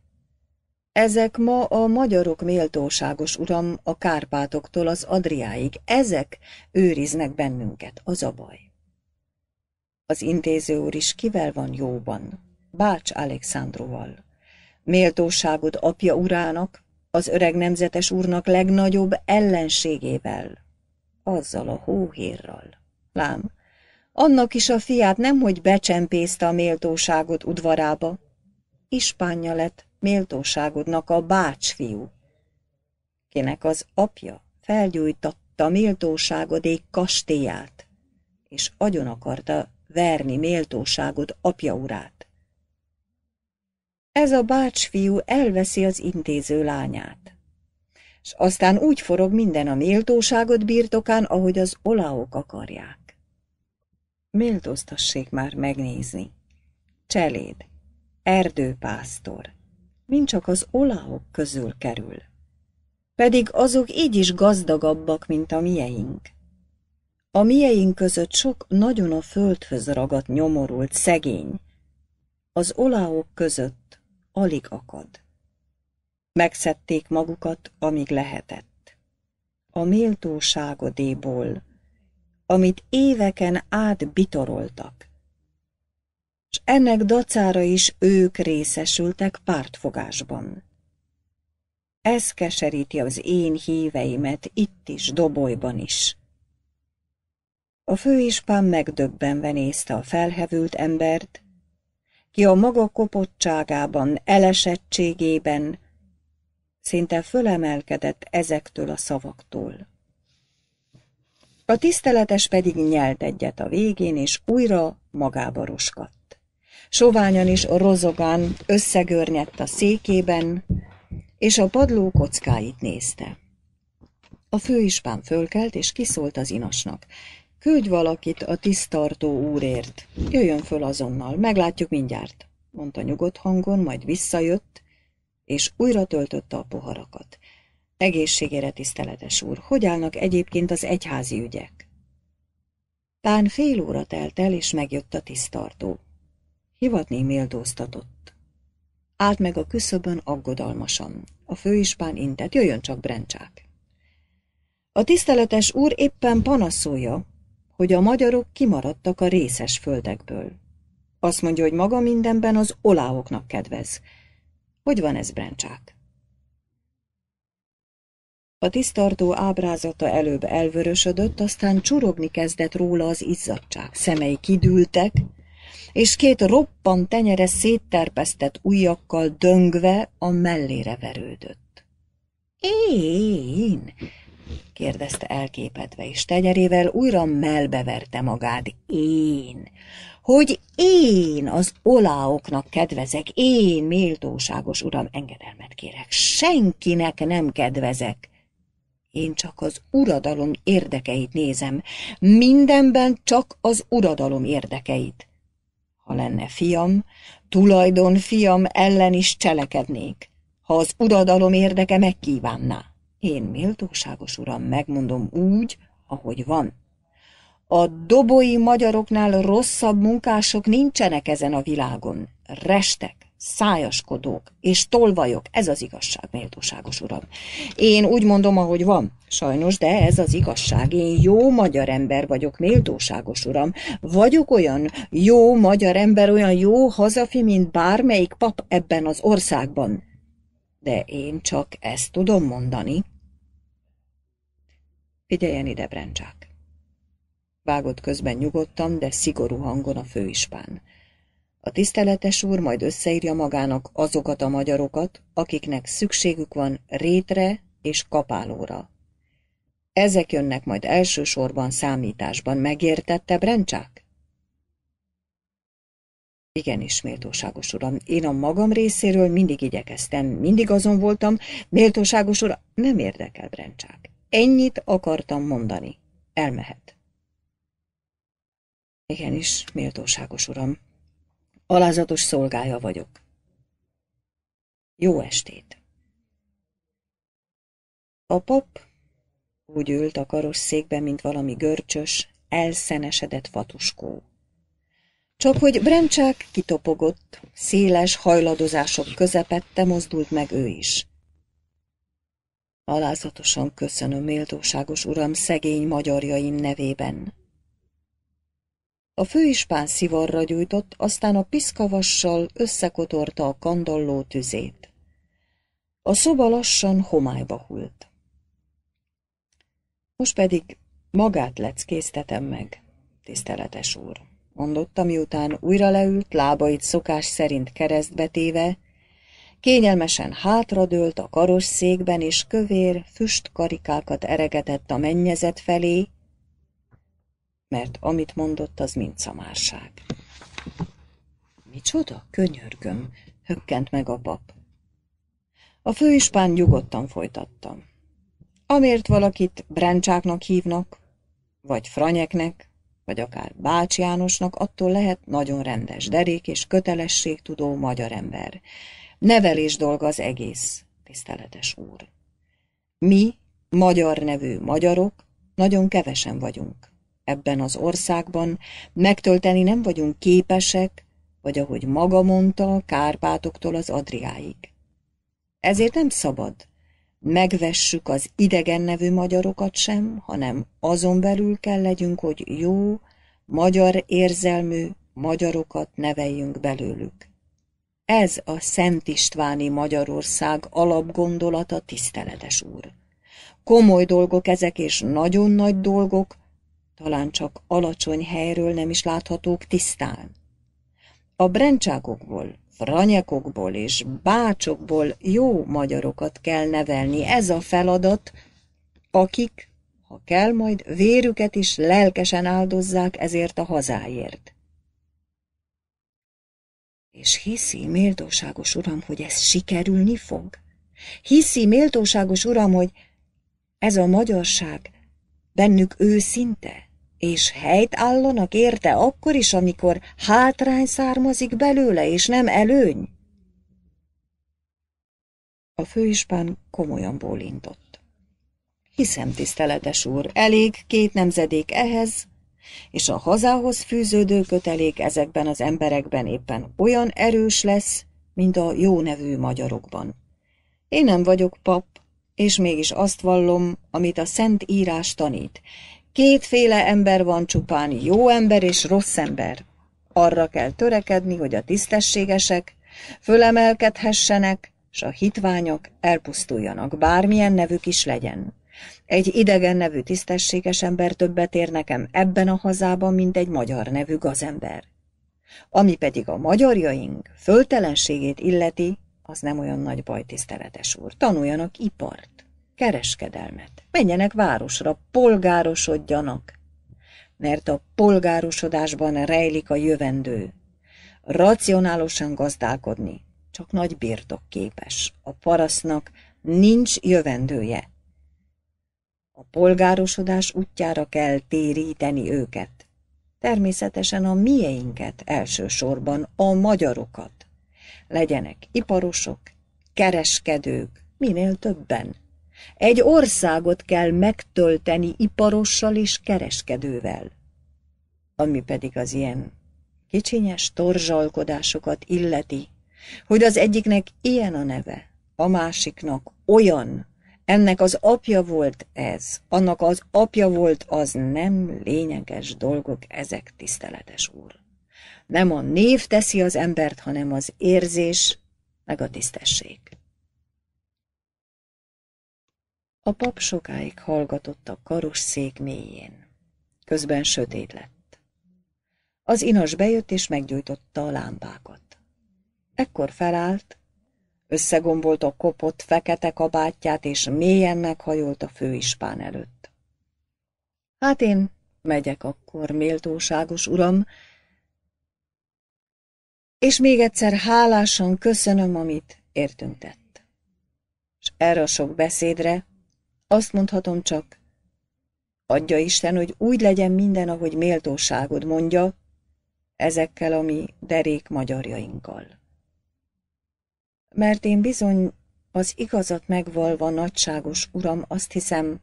A: ezek ma a magyarok méltóságos uram a Kárpátoktól az Adriáig. Ezek őriznek bennünket, az a baj. Az intéző úr is kivel van jóban? Bács Alexandroval. Méltóságod apja urának, az öreg nemzetes úrnak legnagyobb ellenségével. Azzal a hóhérral. Lám, annak is a fiát nemhogy becsempészte a méltóságot udvarába. Ispánja lett, méltóságodnak a bácsfiú, kinek az apja felgyújtatta méltóságodék kastélyát, és agyon akarta verni méltóságod apja urát. Ez a bácsfiú elveszi az intéző lányát, és aztán úgy forog minden a méltóságot birtokán, ahogy az oláok akarják. Méltóztassék már megnézni. Cseléd, erdőpásztor, mint csak az olaok közül kerül. Pedig azok így is gazdagabbak, mint a mieink. A mieink között sok nagyon a földhöz ragadt nyomorult szegény, az oláok között alig akad. Megszedték magukat, amíg lehetett. A méltóságodéból, amit éveken át bitoroltak, s ennek dacára is ők részesültek pártfogásban. Ez keseríti az én híveimet itt is, dobolyban is. A főispán megdöbbenve nézte a felhevült embert, ki a maga kopottságában, elesettségében szinte fölemelkedett ezektől a szavaktól. A tiszteletes pedig nyelt egyet a végén, és újra magába roskadt. Soványan is rozogan összegörnyedt a székében, és a padló kockáit nézte. A főispán fölkelt, és kiszólt az inasnak. Küldj valakit a tisztartó úrért. Jöjjön föl azonnal, meglátjuk mindjárt, mondta nyugodt hangon, majd visszajött, és újra töltötte a poharakat. Egészségére tiszteletes úr, hogy állnak egyébként az egyházi ügyek? Pán fél óra telt el, és megjött a tisztartó hivatni méltóztatott. Állt meg a küszöbön aggodalmasan. A főispán intett, jöjjön csak Brencsák. A tiszteletes úr éppen panaszolja, hogy a magyarok kimaradtak a részes földekből. Azt mondja, hogy maga mindenben az oláoknak kedvez. Hogy van ez, Brencsák? A tisztartó ábrázata előbb elvörösödött, aztán csurogni kezdett róla az izzadság. Szemei kidültek, és két roppant tenyere szétterpesztett ujjakkal döngve a mellére verődött. Én? kérdezte elképedve, és tenyerével újra melbeverte magát. Én? Hogy én az oláoknak kedvezek, én, méltóságos uram, engedelmet kérek, senkinek nem kedvezek. Én csak az uradalom érdekeit nézem, mindenben csak az uradalom érdekeit ha lenne fiam, tulajdon fiam ellen is cselekednék, ha az uradalom érdeke megkívánná. Én méltóságos uram megmondom úgy, ahogy van. A dobói magyaroknál rosszabb munkások nincsenek ezen a világon, restek szájaskodók és tolvajok, ez az igazság, méltóságos uram. Én úgy mondom, ahogy van, sajnos, de ez az igazság. Én jó magyar ember vagyok, méltóságos uram. Vagyok olyan jó magyar ember, olyan jó hazafi, mint bármelyik pap ebben az országban. De én csak ezt tudom mondani. Figyeljen ide, Brencsák! Vágott közben nyugodtan, de szigorú hangon a főispán. A tiszteletes úr majd összeírja magának azokat a magyarokat, akiknek szükségük van rétre és kapálóra. Ezek jönnek majd elsősorban számításban, megértette Brencsák? Igen méltóságos uram, én a magam részéről mindig igyekeztem, mindig azon voltam, méltóságos uram, nem érdekel Brencsák. Ennyit akartam mondani. Elmehet. Igenis, méltóságos uram, Alázatos szolgája vagyok. Jó estét! A pap úgy ült a karosszékbe, mint valami görcsös, elszenesedett fatuskó. Csak hogy Bremcsák kitopogott, széles hajladozások közepette mozdult meg ő is. Alázatosan köszönöm, méltóságos uram, szegény magyarjaim nevében, a fő ispán szivarra gyújtott, aztán a piszkavassal összekotorta a kandalló tüzét. A szoba lassan homályba hult. Most pedig magát leckésztetem meg, tiszteletes úr, mondotta, miután újra leült, lábait szokás szerint keresztbe téve, kényelmesen hátradőlt a karosszékben, és kövér füstkarikákat eregetett a mennyezet felé, mert amit mondott, az mind szamárság. Micsoda? Könyörgöm, hökkent meg a pap. A főispán nyugodtan folytatta. Amért valakit brencsáknak hívnak, vagy Franyeknek, vagy akár Bács Jánosnak, attól lehet nagyon rendes derék és kötelességtudó magyar ember. Nevelés dolga az egész, tiszteletes úr. Mi, magyar nevű magyarok, nagyon kevesen vagyunk ebben az országban megtölteni nem vagyunk képesek, vagy ahogy maga mondta, Kárpátoktól az Adriáig. Ezért nem szabad. Megvessük az idegen nevű magyarokat sem, hanem azon belül kell legyünk, hogy jó, magyar érzelmű magyarokat neveljünk belőlük. Ez a Szent Istváni Magyarország alapgondolata, tiszteletes úr. Komoly dolgok ezek és nagyon nagy dolgok, talán csak alacsony helyről nem is láthatók tisztán. A brencságokból, franyekokból és bácsokból jó magyarokat kell nevelni, ez a feladat, akik, ha kell, majd vérüket is lelkesen áldozzák ezért a hazáért. És hiszi, méltóságos uram, hogy ez sikerülni fog? Hiszi, méltóságos uram, hogy ez a magyarság bennük őszinte, és helyt állanak érte akkor is, amikor hátrány származik belőle, és nem előny? A főispán komolyan bólintott. Hiszem, tiszteletes úr, elég két nemzedék ehhez, és a hazához fűződő kötelék ezekben az emberekben éppen olyan erős lesz, mint a jó nevű magyarokban. Én nem vagyok pap, és mégis azt vallom, amit a Szent Írás tanít, Kétféle ember van csupán, jó ember és rossz ember. Arra kell törekedni, hogy a tisztességesek fölemelkedhessenek, s a hitványok elpusztuljanak, bármilyen nevük is legyen. Egy idegen nevű tisztességes ember többet ér nekem ebben a hazában, mint egy magyar nevű gazember. Ami pedig a magyarjaink föltelenségét illeti, az nem olyan nagy baj, tiszteletes úr. Tanuljanak ipart, kereskedelmet menjenek városra, polgárosodjanak. Mert a polgárosodásban rejlik a jövendő. Racionálosan gazdálkodni csak nagy birtok képes. A parasznak nincs jövendője. A polgárosodás útjára kell téríteni őket. Természetesen a mieinket elsősorban, a magyarokat. Legyenek iparosok, kereskedők, minél többen. Egy országot kell megtölteni iparossal és kereskedővel. Ami pedig az ilyen kicsinyes torzsalkodásokat illeti, hogy az egyiknek ilyen a neve, a másiknak olyan, ennek az apja volt ez, annak az apja volt az nem lényeges dolgok ezek, tiszteletes úr. Nem a név teszi az embert, hanem az érzés, meg a tisztesség. A pap sokáig hallgatott a karos szék mélyén. Közben sötét lett. Az inas bejött és meggyújtotta a lámpákat. Ekkor felállt, összegombolt a kopott fekete kabátját, és mélyen meghajolt a főispán előtt. Hát én megyek akkor, méltóságos uram, és még egyszer hálásan köszönöm, amit értünk tett. És erre a sok beszédre azt mondhatom csak, adja Isten, hogy úgy legyen minden, ahogy méltóságod mondja, ezekkel a mi derék magyarjainkkal. Mert én bizony az igazat megvalva nagyságos uram, azt hiszem,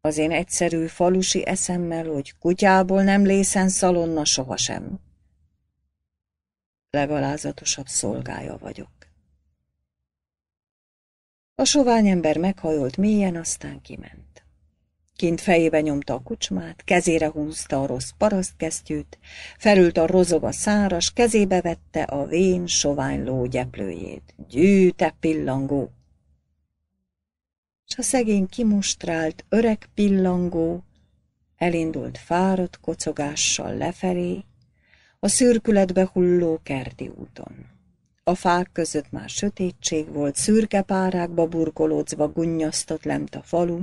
A: az én egyszerű falusi eszemmel, hogy kutyából nem lészen szalonna sohasem. Legalázatosabb szolgája vagyok. A sovány ember meghajolt mélyen, aztán kiment. Kint fejébe nyomta a kucsmát, kezére húzta a rossz parasztkesztyűt, felült a rozog a száras, kezébe vette a vén ló gyeplőjét. Gyűte pillangó! S a szegény kimustrált, öreg pillangó elindult fáradt kocogással lefelé, a szürkületbe hulló kerti úton. A fák között már sötétség volt, szürke párákba burkolódzva gunnyasztott lent a falu,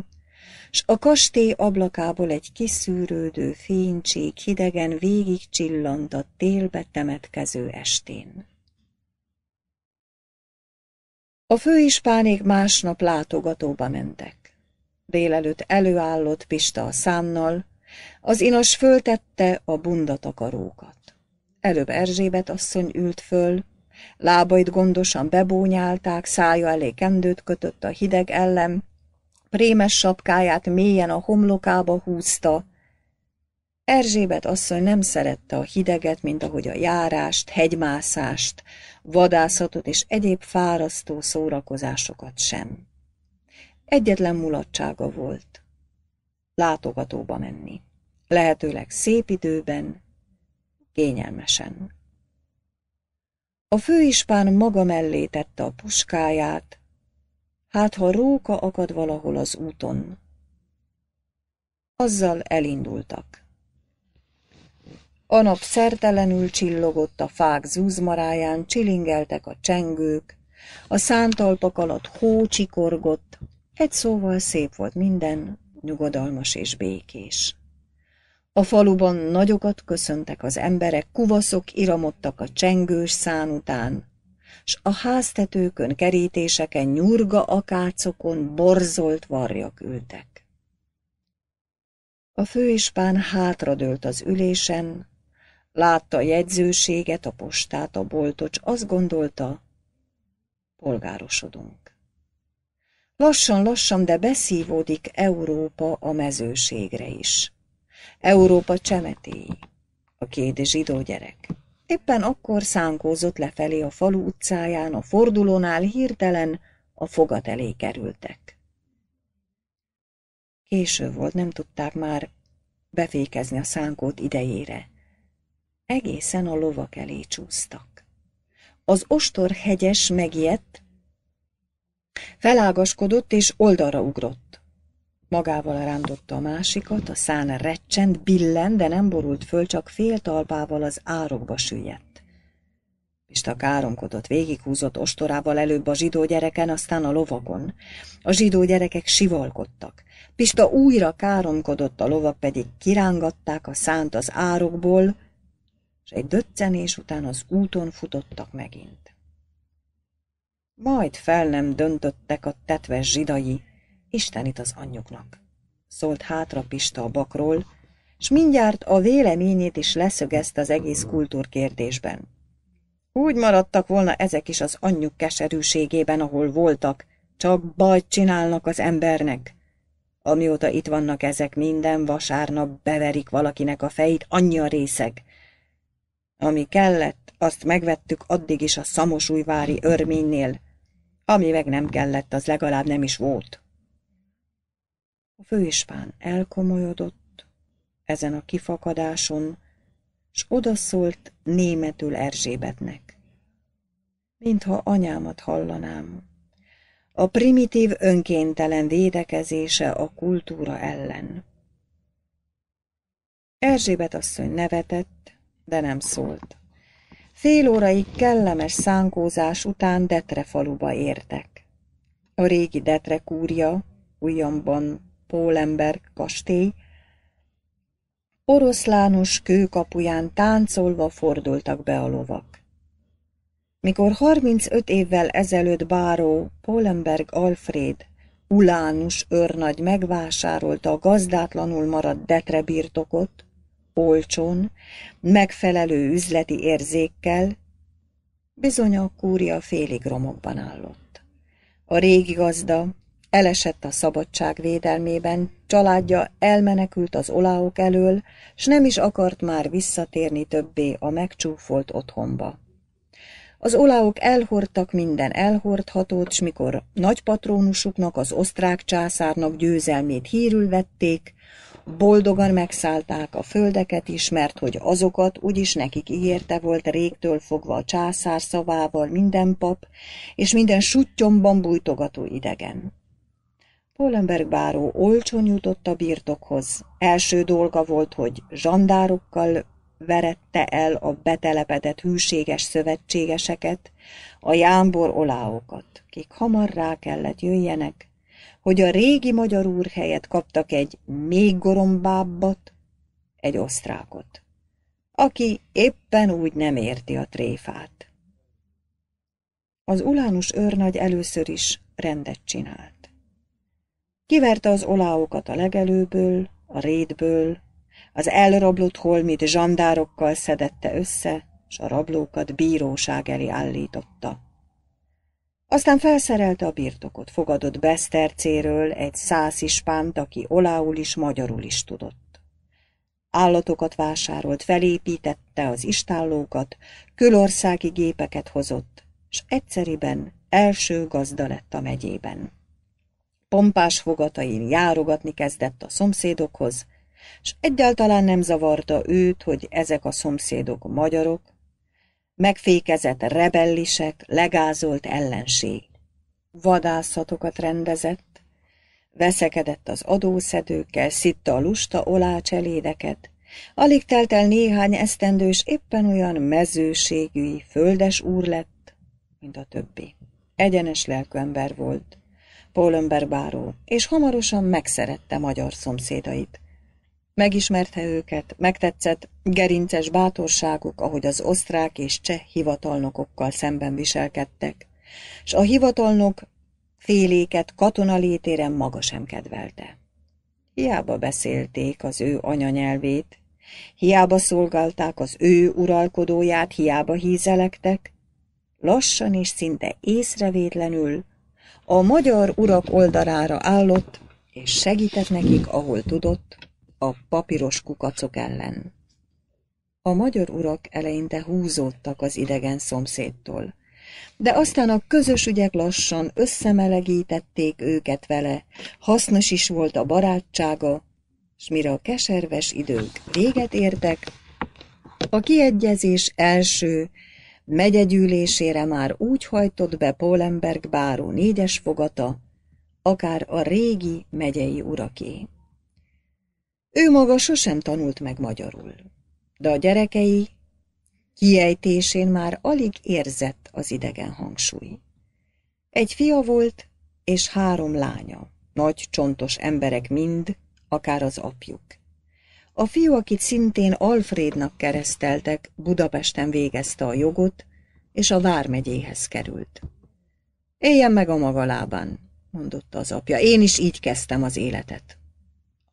A: s a kastély ablakából egy kiszűrődő fénycsék hidegen végig csillant a télbe temetkező estén. A főispánék másnap látogatóba mentek. Délelőtt előállott Pista a szánnal, az inas föltette a bundatakarókat. Előbb Erzsébet asszony ült föl, Lábait gondosan bebónyálták, szája elé kendőt kötött a hideg ellen, prémes sapkáját mélyen a homlokába húzta. Erzsébet asszony nem szerette a hideget, mint ahogy a járást, hegymászást, vadászatot és egyéb fárasztó szórakozásokat sem. Egyetlen mulatsága volt. Látogatóba menni. Lehetőleg szép időben, kényelmesen. A főispán maga mellé tette a puskáját, hát ha róka akad valahol az úton. Azzal elindultak. A nap szertelenül csillogott a fák zúzmaráján, csilingeltek a csengők, a szántalpak alatt hó csikorgott, egy szóval szép volt minden, nyugodalmas és békés. A faluban nagyokat köszöntek az emberek, kuvaszok iramodtak a csengős szán után, s a háztetőkön, kerítéseken, nyurga akácokon borzolt varjak ültek. A főispán hátradőlt az ülésen, látta a jegyzőséget, a postát, a boltocs, azt gondolta, polgárosodunk. Lassan-lassan, de beszívódik Európa a mezőségre is. Európa csemetéi. A két zsidó gyerek. Éppen akkor szánkózott lefelé a falu utcáján, a fordulónál hirtelen a fogat elé kerültek. Késő volt, nem tudták már befékezni a szánkót idejére. Egészen a lovak elé csúsztak. Az ostor hegyes megijedt, felágaskodott és oldalra ugrott. Magával rántotta a másikat, a szán recsend, billen, de nem borult föl, csak fél talpával az árokba süllyedt. Pista káromkodott, végighúzott ostorával előbb a zsidó gyereken, aztán a lovakon. A zsidó gyerekek sivalkodtak. Pista újra káromkodott, a lovak pedig kirángatták a szánt az árokból, és egy döccenés után az úton futottak megint. Majd fel nem döntöttek a tetves zsidai, Istenit az anyjuknak, szólt hátra Pista a bakról, s mindjárt a véleményét is leszögezte az egész kultúrkérdésben. Úgy maradtak volna ezek is az anyjuk keserűségében, ahol voltak, csak bajt csinálnak az embernek. Amióta itt vannak ezek, minden vasárnap beverik valakinek a fejét, annyi a részeg. Ami kellett, azt megvettük addig is a szamosújvári örménynél. Ami meg nem kellett, az legalább nem is volt. A főispán elkomolyodott ezen a kifakadáson, s odaszólt németül Erzsébetnek. Mintha anyámat hallanám. A primitív önkéntelen védekezése a kultúra ellen. Erzsébet asszony nevetett, de nem szólt. Fél óraig kellemes szánkózás után Detre faluba értek. A régi Detre kúrja, ujjamban Pólemberg kastély, oroszlános kőkapuján táncolva fordultak be a lovak. Mikor 35 évvel ezelőtt báró Pólemberg Alfred, ulánus őrnagy megvásárolta a gazdátlanul maradt Detre birtokot, olcsón, megfelelő üzleti érzékkel, bizony a kúria félig romokban állott. A régi gazda elesett a szabadság védelmében, családja elmenekült az oláok elől, s nem is akart már visszatérni többé a megcsúfolt otthonba. Az oláok elhordtak minden elhordhatót, s mikor nagypatrónusuknak, az osztrák császárnak győzelmét hírül vették, boldogan megszállták a földeket is, mert hogy azokat úgyis nekik ígérte volt régtől fogva a császár szavával minden pap, és minden suttyomban bújtogató idegen. Polenberg báró olcsón jutott a birtokhoz. Első dolga volt, hogy zsandárokkal verette el a betelepedett hűséges szövetségeseket, a jámbor oláokat, kik hamar rá kellett jöjjenek, hogy a régi magyar úr helyett kaptak egy még gorombábbat, egy osztrákot, aki éppen úgy nem érti a tréfát. Az ulánus őrnagy először is rendet csinált. Kiverte az oláokat a legelőből, a rédből, az elrablott holmit zsandárokkal szedette össze, s a rablókat bíróság elé állította. Aztán felszerelte a birtokot, fogadott Besztercéről egy száz ispánt, aki olául is, magyarul is tudott. Állatokat vásárolt, felépítette az istállókat, külországi gépeket hozott, s egyszeriben első gazda lett a megyében pompás fogatain járogatni kezdett a szomszédokhoz, s egyáltalán nem zavarta őt, hogy ezek a szomszédok magyarok, megfékezett rebellisek, legázolt ellenség. Vadászatokat rendezett, veszekedett az adószedőkkel, szitta a lusta olácselédeket, alig telt el néhány esztendős éppen olyan mezőségű, földes úr lett, mint a többi. Egyenes lelkű ember volt, Pólember báró, és hamarosan megszerette magyar szomszédait. Megismerte őket, megtetszett gerinces bátorságuk, ahogy az osztrák és cseh hivatalnokokkal szemben viselkedtek, s a hivatalnok féléket katona létére maga sem kedvelte. Hiába beszélték az ő anyanyelvét, hiába szolgálták az ő uralkodóját, hiába hízelektek, lassan és szinte észrevétlenül a magyar urak oldalára állott, és segített nekik, ahol tudott, a papíros kukacok ellen. A magyar urak eleinte húzódtak az idegen szomszédtól, de aztán a közös ügyek lassan összemelegítették őket vele, hasznos is volt a barátsága, s mire a keserves idők véget értek, a kiegyezés első Megyegyűlésére már úgy hajtott be Pólemberg báró négyes fogata, akár a régi megyei uraké. Ő maga sosem tanult meg magyarul, de a gyerekei kiejtésén már alig érzett az idegen hangsúly. Egy fia volt, és három lánya, nagy csontos emberek mind, akár az apjuk. A fiú, akit szintén Alfrednak kereszteltek, Budapesten végezte a jogot, és a Vármegyéhez került. Éljen meg a maga lábán, mondotta az apja, én is így kezdtem az életet.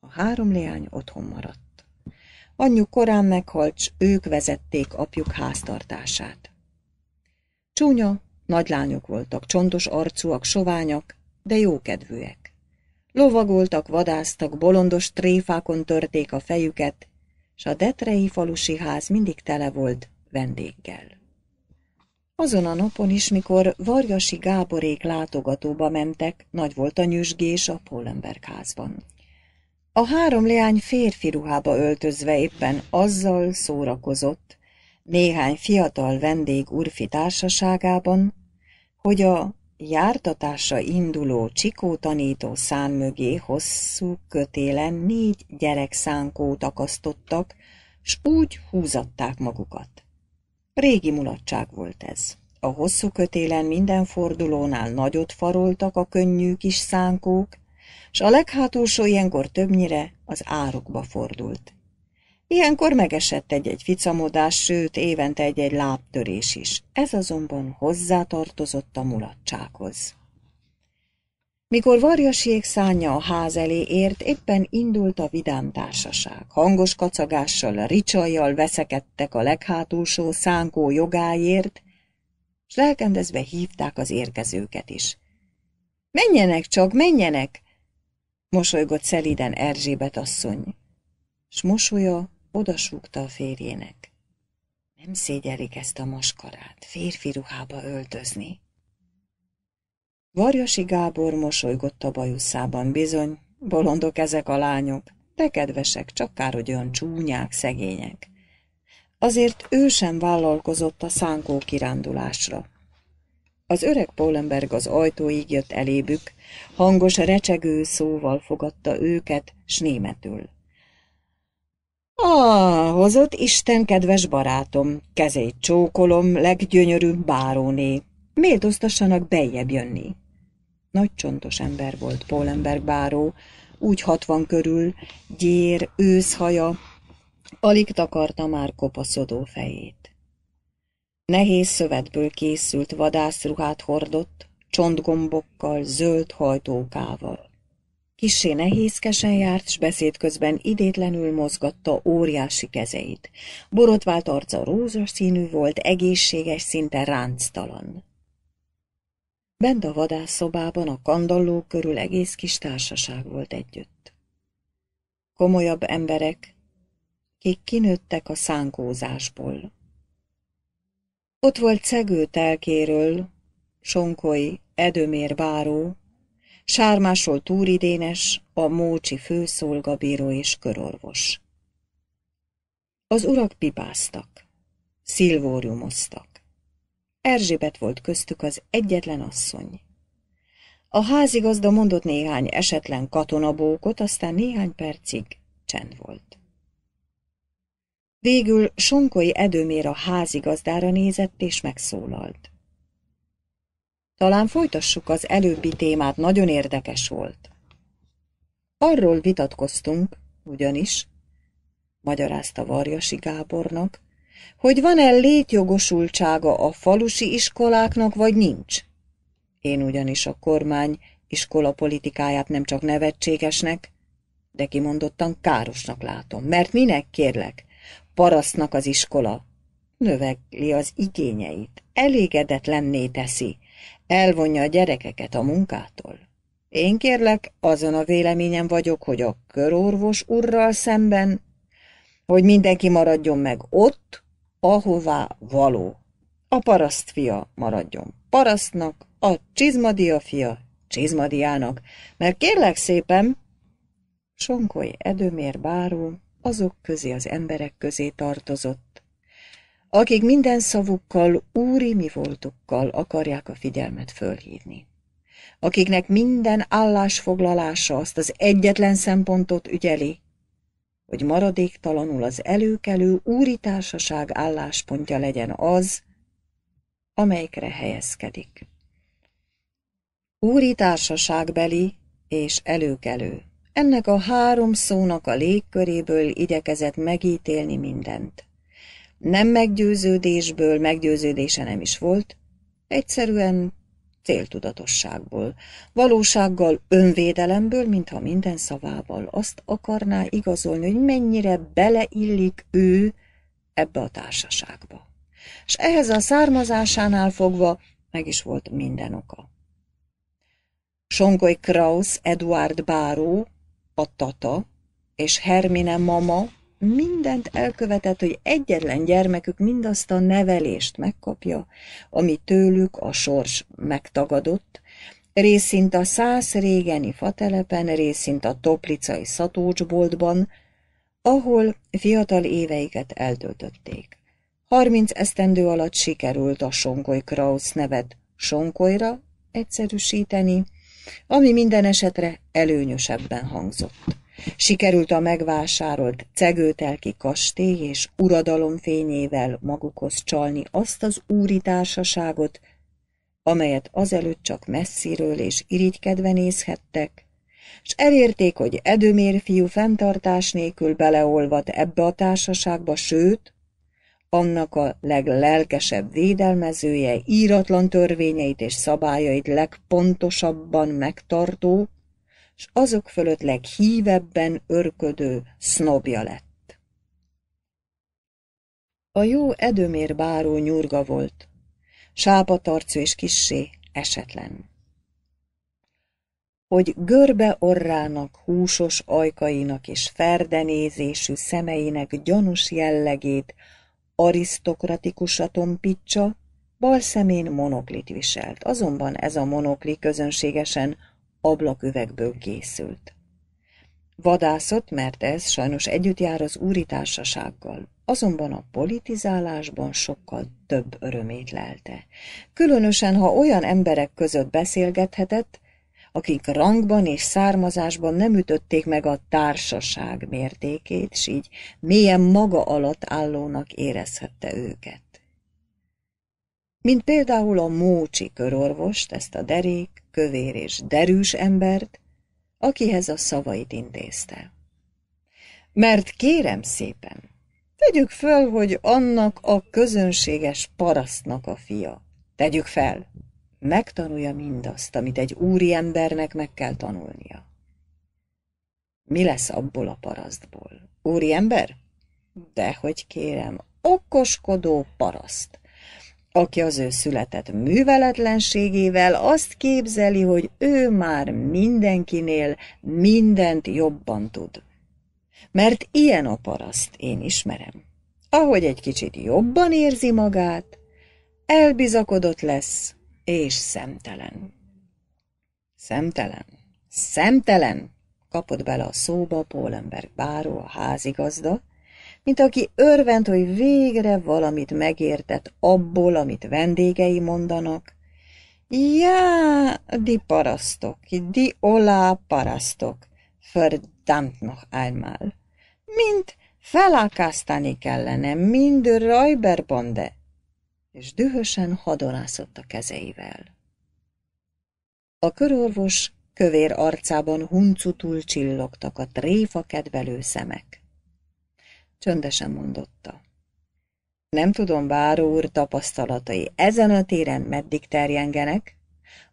A: A három leány otthon maradt. Anyjuk korán meghalt, s ők vezették apjuk háztartását. Csúnya, nagylányok voltak, csontos arcúak, soványak, de jókedvűek. Lovagoltak, vadáztak, bolondos tréfákon törték a fejüket, s a detrei falusi ház mindig tele volt vendéggel. Azon a napon is, mikor Varjasi Gáborék látogatóba mentek, nagy volt a nyüzsgés a Pollenberg házban. A három leány férfi ruhába öltözve éppen azzal szórakozott, néhány fiatal vendég urfi társaságában, hogy a jártatásra induló Csikó tanító szán mögé hosszú kötélen négy gyerek szánkót akasztottak, s úgy húzatták magukat. Régi mulatság volt ez. A hosszú kötélen minden fordulónál nagyot faroltak a könnyű kis szánkók, s a leghátulsó ilyenkor többnyire az árokba fordult. Ilyenkor megesett egy-egy ficamodás, sőt évente egy-egy lábtörés is. Ez azonban hozzátartozott a mulatsághoz. Mikor varjasiék szánya a ház elé ért, éppen indult a vidám társaság. Hangos kacagással, ricsajjal veszekedtek a leghátulsó szánkó jogáért, s lelkendezve hívták az érkezőket is. Menjenek csak, menjenek! mosolygott szeliden Erzsébet asszony, s mosolya Odasúgta a férjének. Nem szégyelik ezt a maskarát, férfi ruhába öltözni. Varjasi Gábor mosolygott a bajuszában bizony, bolondok ezek a lányok, de kedvesek, csak kár, hogy olyan csúnyák, szegények. Azért ő sem vállalkozott a szánkó kirándulásra. Az öreg Polenberg az ajtóig jött elébük, hangos recsegő szóval fogadta őket, s németül. Ah, hozott Isten kedves barátom, kezét csókolom, leggyönyörűbb báróné. Méltóztassanak bejjebb jönni. Nagy csontos ember volt Pólemberg báró, úgy hatvan körül, gyér, őszhaja, alig takarta már kopaszodó fejét. Nehéz szövetből készült vadászruhát hordott, csontgombokkal, zöld hajtókával. Kissé nehézkesen járt, s beszéd közben idétlenül mozgatta óriási kezeit. Borotvált arca rózsaszínű volt, egészséges, szinte ránctalan. Bent a vadászszobában a kandalló körül egész kis társaság volt együtt. Komolyabb emberek, kik kinőttek a szánkózásból. Ott volt cegő telkéről, sonkoi, edömér báró, sármásol túridénes, a mócsi főszolgabíró és körorvos. Az urak pipáztak, szilvóriumoztak. Erzsébet volt köztük az egyetlen asszony. A házigazda mondott néhány esetlen katonabókot, aztán néhány percig csend volt. Végül Sonkoi Edőmér a házigazdára nézett és megszólalt. Talán folytassuk az előbbi témát, nagyon érdekes volt. Arról vitatkoztunk, ugyanis, magyarázta Varjasi Gábornak, hogy van-e létjogosultsága a falusi iskoláknak, vagy nincs. Én ugyanis a kormány iskola politikáját nem csak nevetségesnek, de kimondottan károsnak látom, mert minek kérlek, parasznak az iskola, növegli az igényeit, elégedetlenné teszi, Elvonja a gyerekeket a munkától. Én kérlek, azon a véleményem vagyok, hogy a körorvos urral szemben, hogy mindenki maradjon meg ott, ahová való. A paraszt fia maradjon parasztnak, a csizmadia fia csizmadiának, mert kérlek szépen, Sonkoly Edömér báró azok közé az emberek közé tartozott, akik minden szavukkal, úri mi voltukkal akarják a figyelmet fölhívni, akiknek minden állásfoglalása azt az egyetlen szempontot ügyeli, hogy maradéktalanul az előkelő úri társaság álláspontja legyen az, amelyikre helyezkedik. Úri társaságbeli és előkelő. Ennek a három szónak a légköréből igyekezett megítélni mindent nem meggyőződésből, meggyőződése nem is volt, egyszerűen céltudatosságból, valósággal önvédelemből, mintha minden szavával azt akarná igazolni, hogy mennyire beleillik ő ebbe a társaságba. És ehhez a származásánál fogva meg is volt minden oka. Songoy Kraus, Eduard Báró, a Tata és Hermine Mama mindent elkövetett, hogy egyetlen gyermekük mindazt a nevelést megkapja, ami tőlük a sors megtagadott, részint a száz régeni fatelepen, részint a toplicai szatócsboltban, ahol fiatal éveiket eltöltötték. Harminc esztendő alatt sikerült a Sonkoly Krausz nevet Sonkolyra egyszerűsíteni, ami minden esetre előnyösebben hangzott. Sikerült a megvásárolt cegőtelki kastély és uradalom fényével magukhoz csalni azt az úri társaságot, amelyet azelőtt csak messziről és irigykedve nézhettek, s elérték, hogy Edőmér fiú fenntartás nélkül beleolvat ebbe a társaságba, sőt, annak a leglelkesebb védelmezője íratlan törvényeit és szabályait legpontosabban megtartó, és azok fölött leghívebben örködő sznobja lett. A jó edömér báró nyurga volt, sápatarcú és kissé esetlen. Hogy görbe orrának, húsos ajkainak és ferdenézésű szemeinek gyanús jellegét arisztokratikus tompítsa, bal szemén monoklit viselt, azonban ez a monokli közönségesen ablaküvegből készült. Vadászott, mert ez sajnos együtt jár az úri társasággal, azonban a politizálásban sokkal több örömét lelte. Különösen, ha olyan emberek között beszélgethetett, akik rangban és származásban nem ütötték meg a társaság mértékét, s így mélyen maga alatt állónak érezhette őket. Mint például a Mócsi körorvost, ezt a derék, kövér és derűs embert, akihez a szavait intézte. Mert kérem szépen, tegyük föl, hogy annak a közönséges parasztnak a fia. Tegyük fel, megtanulja mindazt, amit egy úriembernek meg kell tanulnia. Mi lesz abból a parasztból? Úriember? Dehogy kérem, okoskodó paraszt aki az ő született műveletlenségével azt képzeli, hogy ő már mindenkinél mindent jobban tud. Mert ilyen a paraszt, én ismerem. Ahogy egy kicsit jobban érzi magát, elbizakodott lesz, és szemtelen. Szemtelen, szemtelen, kapott bele a szóba Pólenberg báró, a házigazda, mint aki örvend, hogy végre valamit megértett abból, amit vendégei mondanak. Ja, di parasztok, di olá parasztok, verdammt noch einmal. Mint felakasztani kellene, mind rajberbonde. és dühösen hadonászott a kezeivel. A körorvos kövér arcában huncutul csillogtak a tréfa kedvelő szemek csöndesen mondotta. Nem tudom, báró úr tapasztalatai ezen a téren meddig terjengenek,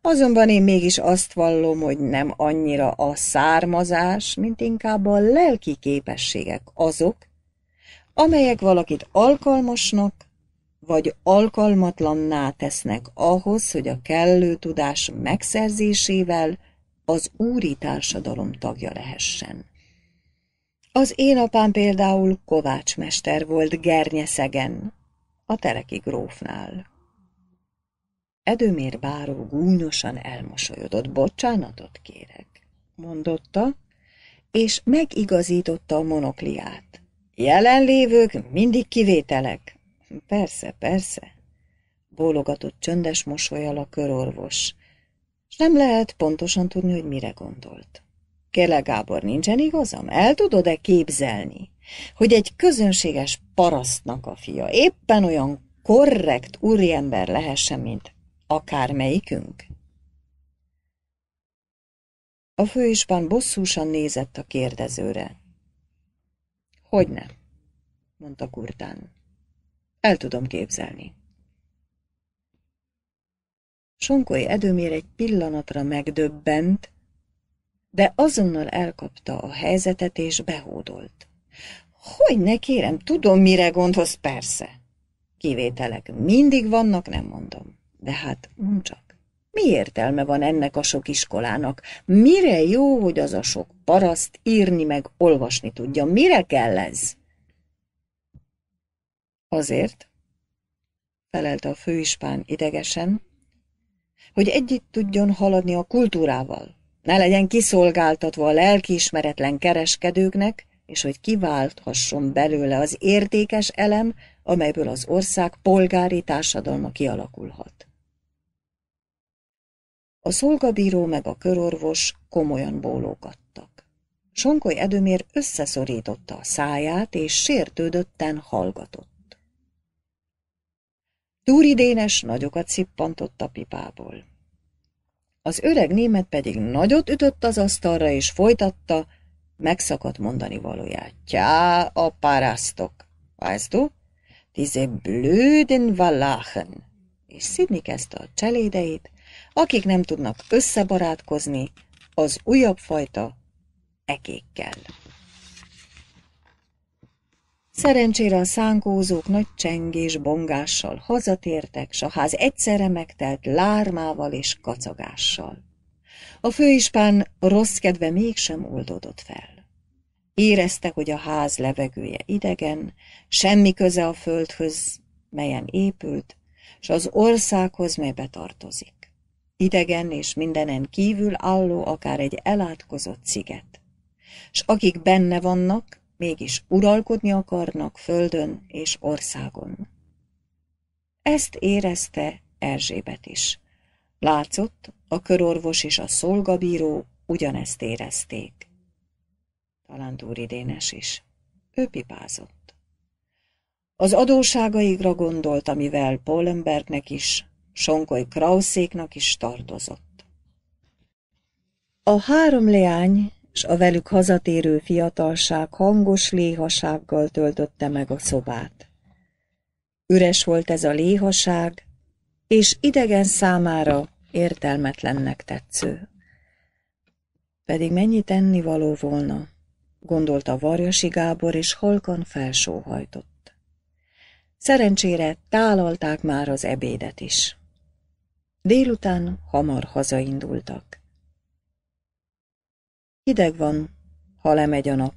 A: azonban én mégis azt vallom, hogy nem annyira a származás, mint inkább a lelki képességek azok, amelyek valakit alkalmasnak vagy alkalmatlanná tesznek ahhoz, hogy a kellő tudás megszerzésével az úri társadalom tagja lehessen. Az én apám például kovácsmester volt Gernyeszegen, a tereki grófnál. Edőmér báró gúnyosan elmosolyodott, bocsánatot kérek, mondotta, és megigazította a monokliát. Jelenlévők mindig kivételek. Persze, persze, bólogatott csöndes mosolyal a körorvos, és nem lehet pontosan tudni, hogy mire gondolt. Kele Gábor, nincsen igazam? El tudod-e képzelni, hogy egy közönséges parasztnak a fia éppen olyan korrekt úriember lehessen, mint akármelyikünk? A főispán bosszúsan nézett a kérdezőre. Hogyne, mondta Kurtán. El tudom képzelni. Sonkói Edőmér egy pillanatra megdöbbent, de azonnal elkapta a helyzetet és behódolt. Hogy ne kérem, tudom, mire gondolsz, persze. Kivételek mindig vannak, nem mondom. De hát, csak. Mi értelme van ennek a sok iskolának? Mire jó, hogy az a sok paraszt írni meg olvasni tudja? Mire kell ez? Azért, felelte a főispán idegesen, hogy együtt tudjon haladni a kultúrával, ne legyen kiszolgáltatva a lelkiismeretlen kereskedőknek, és hogy kiválthasson belőle az értékes elem, amelyből az ország polgári társadalma kialakulhat. A szolgabíró meg a körorvos komolyan bólogattak. Sonkoly Edőmér összeszorította a száját, és sértődötten hallgatott. Túridénes nagyokat szippantott a pipából. Az öreg német pedig nagyot ütött az asztalra, és folytatta, megszakadt mondani valóját. Tja, a parasztok, weißt du? blöden Valachen. És szidni kezdte a cselédeit, akik nem tudnak összebarátkozni az újabb fajta ekékkel. Szerencsére a szánkózók nagy csengés bongással hazatértek, s a ház egyszerre megtelt lármával és kacagással. A főispán rossz kedve mégsem oldódott fel. Érezte, hogy a ház levegője idegen, semmi köze a földhöz, melyen épült, s az országhoz, melybe tartozik. Idegen és mindenen kívül álló akár egy elátkozott sziget. S akik benne vannak, mégis uralkodni akarnak földön és országon. Ezt érezte Erzsébet is. Látszott, a körorvos és a szolgabíró ugyanezt érezték. Talán Túri Dénes is. Ő pipázott. Az adóságaigra gondolt, amivel Polenbergnek is, Sonkoly Krauszéknak is tartozott. A három leány s a velük hazatérő fiatalság hangos léhasággal töltötte meg a szobát. Üres volt ez a léhaság, és idegen számára értelmetlennek tetsző. Pedig mennyi ennivaló volna, gondolta Varjasi Gábor, és halkan felsóhajtott. Szerencsére tálalták már az ebédet is. Délután hamar hazaindultak. Hideg van, ha lemegy a nap,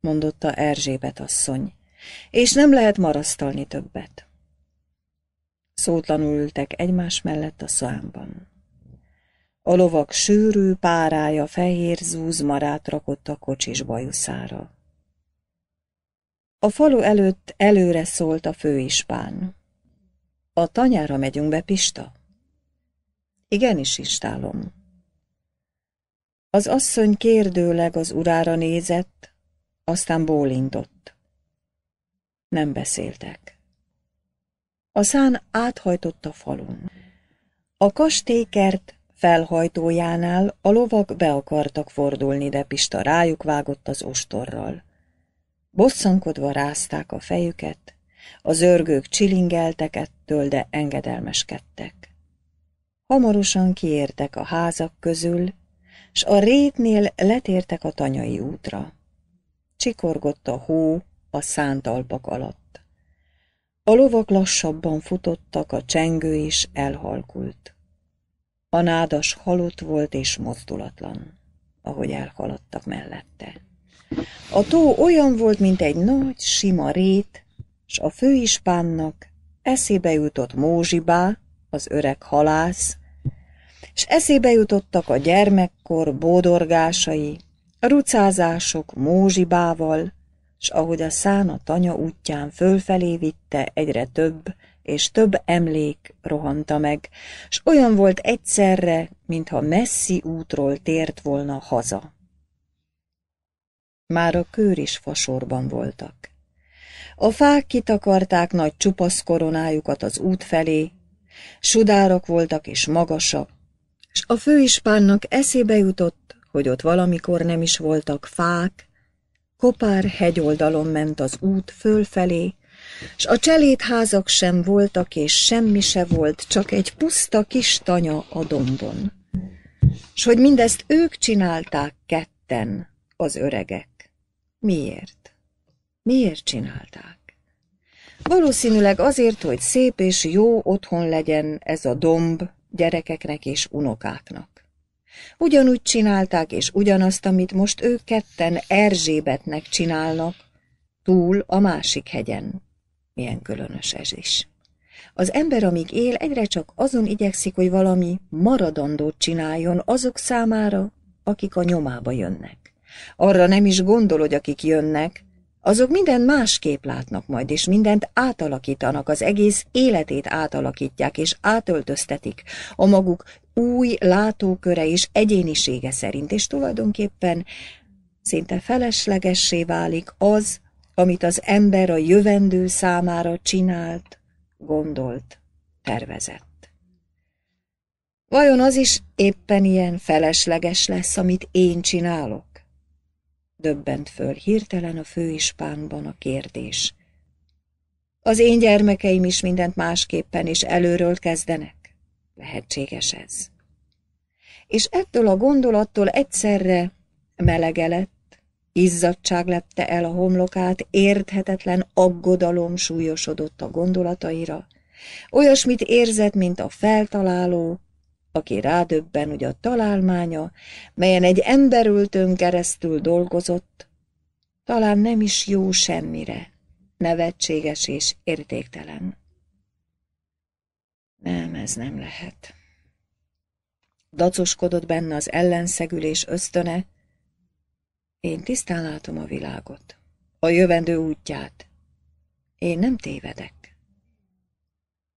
A: mondotta Erzsébet asszony, és nem lehet marasztalni többet. Szótlanul ültek egymás mellett a számban. A lovak sűrű párája fehér zúzmarát rakott a kocsis bajuszára. A falu előtt előre szólt a főispán. A tanyára megyünk be, Pista? Igenis, Istálom. Az asszony kérdőleg az urára nézett, aztán bólintott. Nem beszéltek. A szán áthajtott a falun. A kastélykert felhajtójánál a lovak be akartak fordulni, de Pista rájuk vágott az ostorral. Bosszankodva rázták a fejüket, az örgők csilingeltek ettől, de engedelmeskedtek. Hamarosan kiértek a házak közül, s a rétnél letértek a tanyai útra. Csikorgott a hó a szántalpak alatt. A lovak lassabban futottak, a csengő is elhalkult. A nádas halott volt és mozdulatlan, ahogy elhaladtak mellette. A tó olyan volt, mint egy nagy, sima rét, s a főispánnak eszébe jutott Mózsibá, az öreg halász, s eszébe jutottak a gyermekkor bódorgásai, a rucázások mózsibával, s ahogy a szán a tanya útján fölfelé vitte egyre több, és több emlék rohanta meg, s olyan volt egyszerre, mintha messzi útról tért volna haza. Már a kőr is fasorban voltak. A fák kitakarták nagy csupasz koronájukat az út felé, sudárak voltak és magasak, és a főispánnak eszébe jutott, hogy ott valamikor nem is voltak fák, kopár hegyoldalon ment az út fölfelé, s a cselédházak sem voltak, és semmi se volt, csak egy puszta kis tanya a dombon. S hogy mindezt ők csinálták ketten, az öregek. Miért? Miért csinálták? Valószínűleg azért, hogy szép és jó otthon legyen ez a domb, gyerekeknek és unokáknak. Ugyanúgy csinálták, és ugyanazt, amit most ők ketten Erzsébetnek csinálnak, túl a másik hegyen. Milyen különös ez is. Az ember, amíg él, egyre csak azon igyekszik, hogy valami maradandót csináljon azok számára, akik a nyomába jönnek. Arra nem is gondol, hogy akik jönnek, azok minden másképp látnak majd, és mindent átalakítanak, az egész életét átalakítják, és átöltöztetik a maguk új látóköre és egyénisége szerint, és tulajdonképpen szinte feleslegessé válik az, amit az ember a jövendő számára csinált, gondolt, tervezett. Vajon az is éppen ilyen felesleges lesz, amit én csinálok? döbbent föl hirtelen a főispánban a kérdés. Az én gyermekeim is mindent másképpen és előről kezdenek? Lehetséges ez. És ettől a gondolattól egyszerre melege lett, izzadság lepte el a homlokát, érthetetlen aggodalom súlyosodott a gondolataira, olyasmit érzett, mint a feltaláló, aki rádöbben, hogy a találmánya, melyen egy emberültön keresztül dolgozott, talán nem is jó semmire, nevetséges és értéktelen. Nem, ez nem lehet. Dacoskodott benne az ellenszegülés ösztöne. Én tisztán látom a világot, a jövendő útját. Én nem tévedek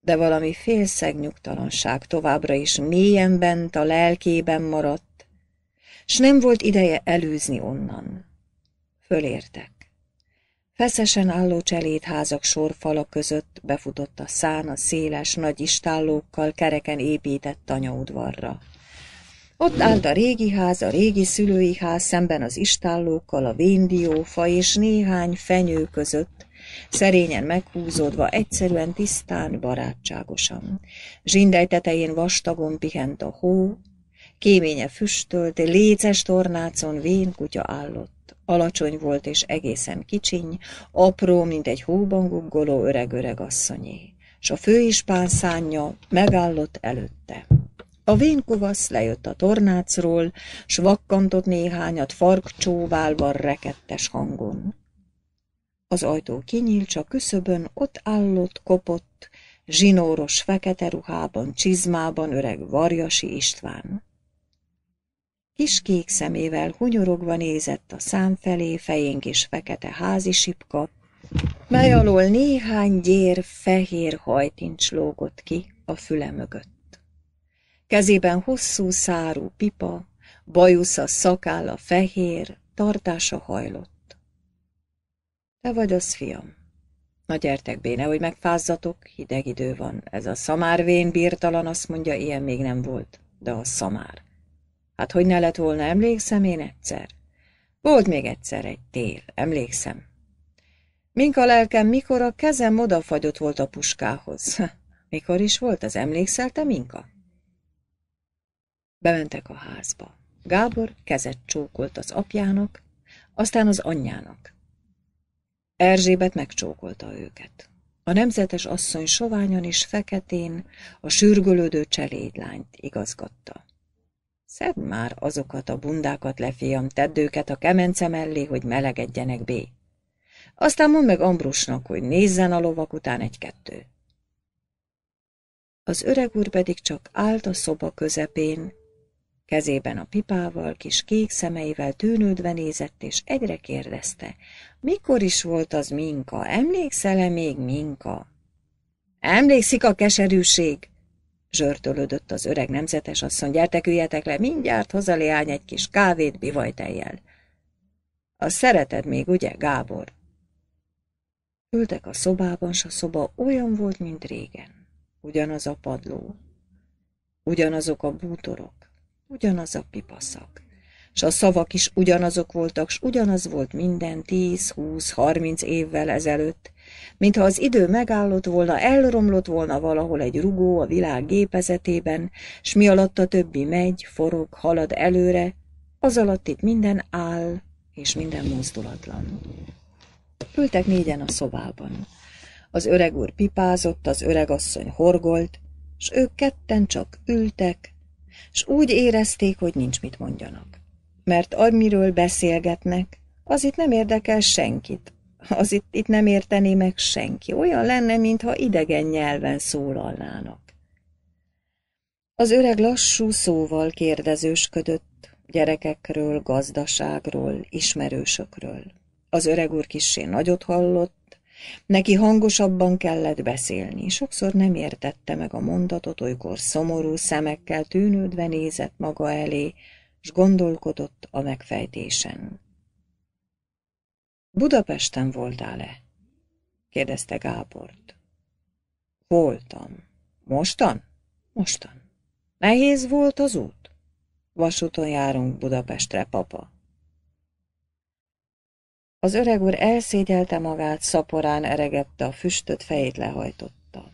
A: de valami félszeg nyugtalanság továbbra is mélyen bent a lelkében maradt, s nem volt ideje előzni onnan. Fölértek. Feszesen álló cselédházak sorfala között befutott a szán a széles, nagy istállókkal kereken épített tanyaudvarra. Ott állt a régi ház, a régi szülői ház szemben az istállókkal, a véndiófa és néhány fenyő között, Szerényen meghúzódva, egyszerűen tisztán, barátságosan. Zsindej tetején vastagon pihent a hó, kéménye füstölt, léces tornácon vén kutya állott. Alacsony volt és egészen kicsiny, apró, mint egy hóban guggoló öreg-öreg asszonyé, s a főispán szánja megállott előtte. A vénkovasz lejött a tornácról, s vakkantott néhányat farkcsóválva rekettes hangon. Az ajtó kinyílt, csak küszöbön ott állott, kopott, zsinóros fekete ruhában, csizmában öreg Varjasi István. Kis kék szemével hunyorogva nézett a szám felé fején kis fekete házi sipka, mely alól néhány gyér fehér hajtincs lógott ki a füle mögött. Kezében hosszú szárú pipa, bajusza szakálla fehér, tartása hajlott. Te vagy az, fiam. Na gyertek, Béne, hogy megfázzatok, hideg idő van. Ez a szamárvén bírtalan, azt mondja, ilyen még nem volt. De a szamár. Hát hogy ne lett volna, emlékszem én egyszer. Volt még egyszer egy tél, emlékszem. Mink a lelkem, mikor a kezem odafagyott volt a puskához. Mikor is volt az, emlékszel te, Minka? Bementek a házba. Gábor kezet csókolt az apjának, aztán az anyjának. Erzsébet megcsókolta őket. A nemzetes asszony soványon és feketén a sürgölődő cselédlányt igazgatta. Szedd már azokat a bundákat, lefiam, tedd őket a kemence mellé, hogy melegedjenek bé. Aztán mondd meg Ambrusnak, hogy nézzen a lovak után egy-kettő. Az öreg úr pedig csak állt a szoba közepén, Kezében a pipával, kis kék szemeivel tűnődve nézett, és egyre kérdezte, mikor is volt az Minka, emlékszel-e még Minka? Emlékszik a keserűség? Zsörtölődött az öreg nemzetes asszony, gyertek, üljetek le, mindjárt hozaléány egy kis kávét bivajtejjel. A szereted még, ugye, Gábor? Ültek a szobában, s a szoba olyan volt, mint régen. Ugyanaz a padló, ugyanazok a bútorok, Ugyanaz a pipaszak. S a szavak is ugyanazok voltak, s ugyanaz volt minden tíz, húsz, harminc évvel ezelőtt, mintha az idő megállott volna, elromlott volna valahol egy rugó a világ gépezetében, s mi alatt a többi megy, forog, halad előre, az alatt itt minden áll, és minden mozdulatlan. Ültek négyen a szobában. Az öreg úr pipázott, az öreg asszony horgolt, s ők ketten csak ültek, s úgy érezték, hogy nincs mit mondjanak. Mert amiről beszélgetnek, az itt nem érdekel senkit, az itt, itt nem értené meg senki, olyan lenne, mintha idegen nyelven szólalnának. Az öreg lassú szóval kérdezősködött, gyerekekről, gazdaságról, ismerősökről. Az öreg úr kissé nagyot hallott, Neki hangosabban kellett beszélni, sokszor nem értette meg a mondatot, olykor szomorú szemekkel tűnődve nézett maga elé, s gondolkodott a megfejtésen. Budapesten voltál-e? kérdezte Gábort. Voltam. Mostan? Mostan. Nehéz volt az út? Vasúton járunk Budapestre, papa. Az öreg úr elszégyelte magát, szaporán eregette a füstöt, fejét lehajtotta.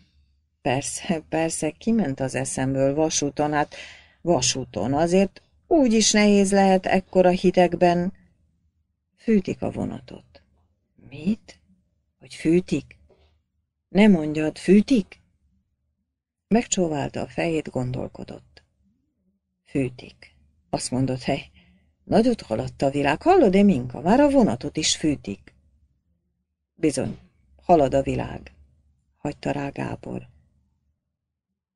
A: Persze, persze, kiment az eszemből vasúton, hát vasúton, azért úgy is nehéz lehet ekkora hidegben. Fűtik a vonatot. Mit? Hogy fűtik? Ne mondjad, fűtik? Megcsóválta a fejét, gondolkodott. Fűtik. Azt mondott, hely, Nagyot haladt a világ, hallod de Minka? Már a vonatot is fűtik. Bizony, halad a világ, hagyta rá Gábor.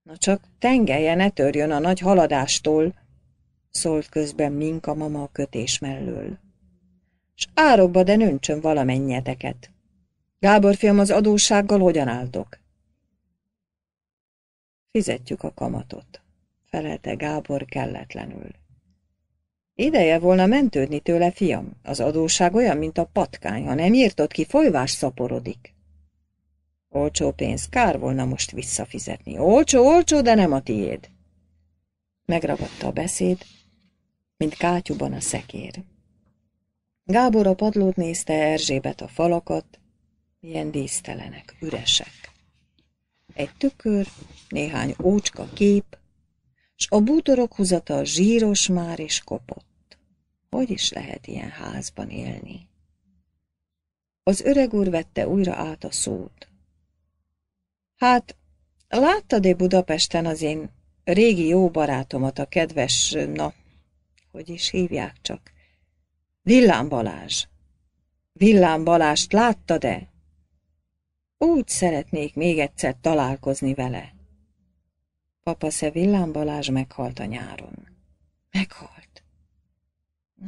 A: Na csak tengelje ne törjön a nagy haladástól, szólt közben Minka mama a kötés mellől. S árokba, de nöncsön valamennyeteket. Gábor fiam, az adóssággal hogyan álltok? Fizetjük a kamatot, felelte Gábor kelletlenül. Ideje volna mentődni tőle, fiam. Az adóság olyan, mint a patkány, ha nem írtod ki, folyvás szaporodik. Olcsó pénz, kár volna most visszafizetni. Olcsó, olcsó, de nem a tiéd. Megragadta a beszéd, mint kátyúban a szekér. Gábor a padlót nézte, Erzsébet a falakat, ilyen dísztelenek, üresek. Egy tükör, néhány ócska kép, s a bútorok húzata zsíros már és kopott. Hogy is lehet ilyen házban élni? Az öreg úr vette újra át a szót. Hát, láttad-e Budapesten az én régi jó barátomat, a kedves, na, hogy is hívják csak, Villám Balázs. Villám Balást láttad-e? Úgy szeretnék még egyszer találkozni vele. Papa Szevillán Balázs meghalt a nyáron. Meghalt.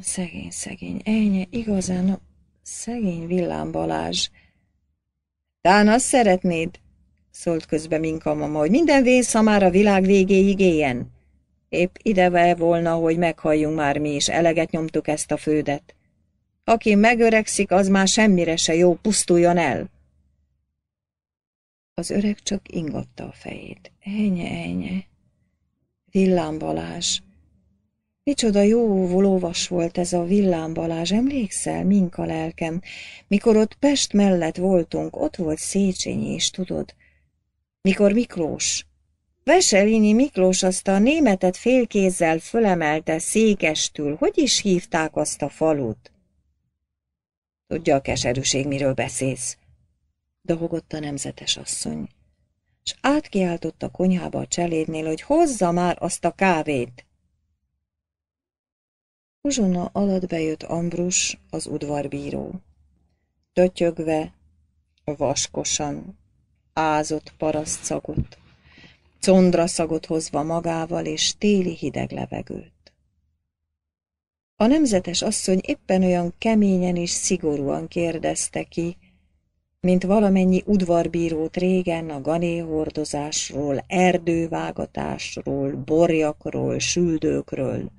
A: Szegény, szegény, ennyi, igazán a szegény Villán Balázs. Tán azt szeretnéd? Szólt közbe Minka mama, hogy minden vész, ha már a világ végéig éljen. Épp ideve volna, hogy meghalljunk már mi is, eleget nyomtuk ezt a földet. Aki megöregszik, az már semmire se jó, pusztuljon el. Az öreg csak ingatta a fejét. Enye, enye, villámbalás. Micsoda jó volóvas volt ez a villámbalás, emlékszel, emlékszel, a lelkem? Mikor ott Pest mellett voltunk, ott volt Széchenyi is, tudod? Mikor Miklós, Veselini Miklós azt a németet félkézzel fölemelte székestül, hogy is hívták azt a falut? Tudja a keserűség, miről beszélsz, dohogott a nemzetes asszony s átkiáltott a konyhába a cselédnél, hogy hozza már azt a kávét. Uzsona alatt bejött Ambrus, az udvarbíró. Tötyögve, vaskosan, ázott paraszt szagot, condra szagot hozva magával és téli hideg levegőt. A nemzetes asszony éppen olyan keményen és szigorúan kérdezte ki, mint valamennyi udvarbírót régen a ganéhordozásról, erdővágatásról, borjakról, süldőkről.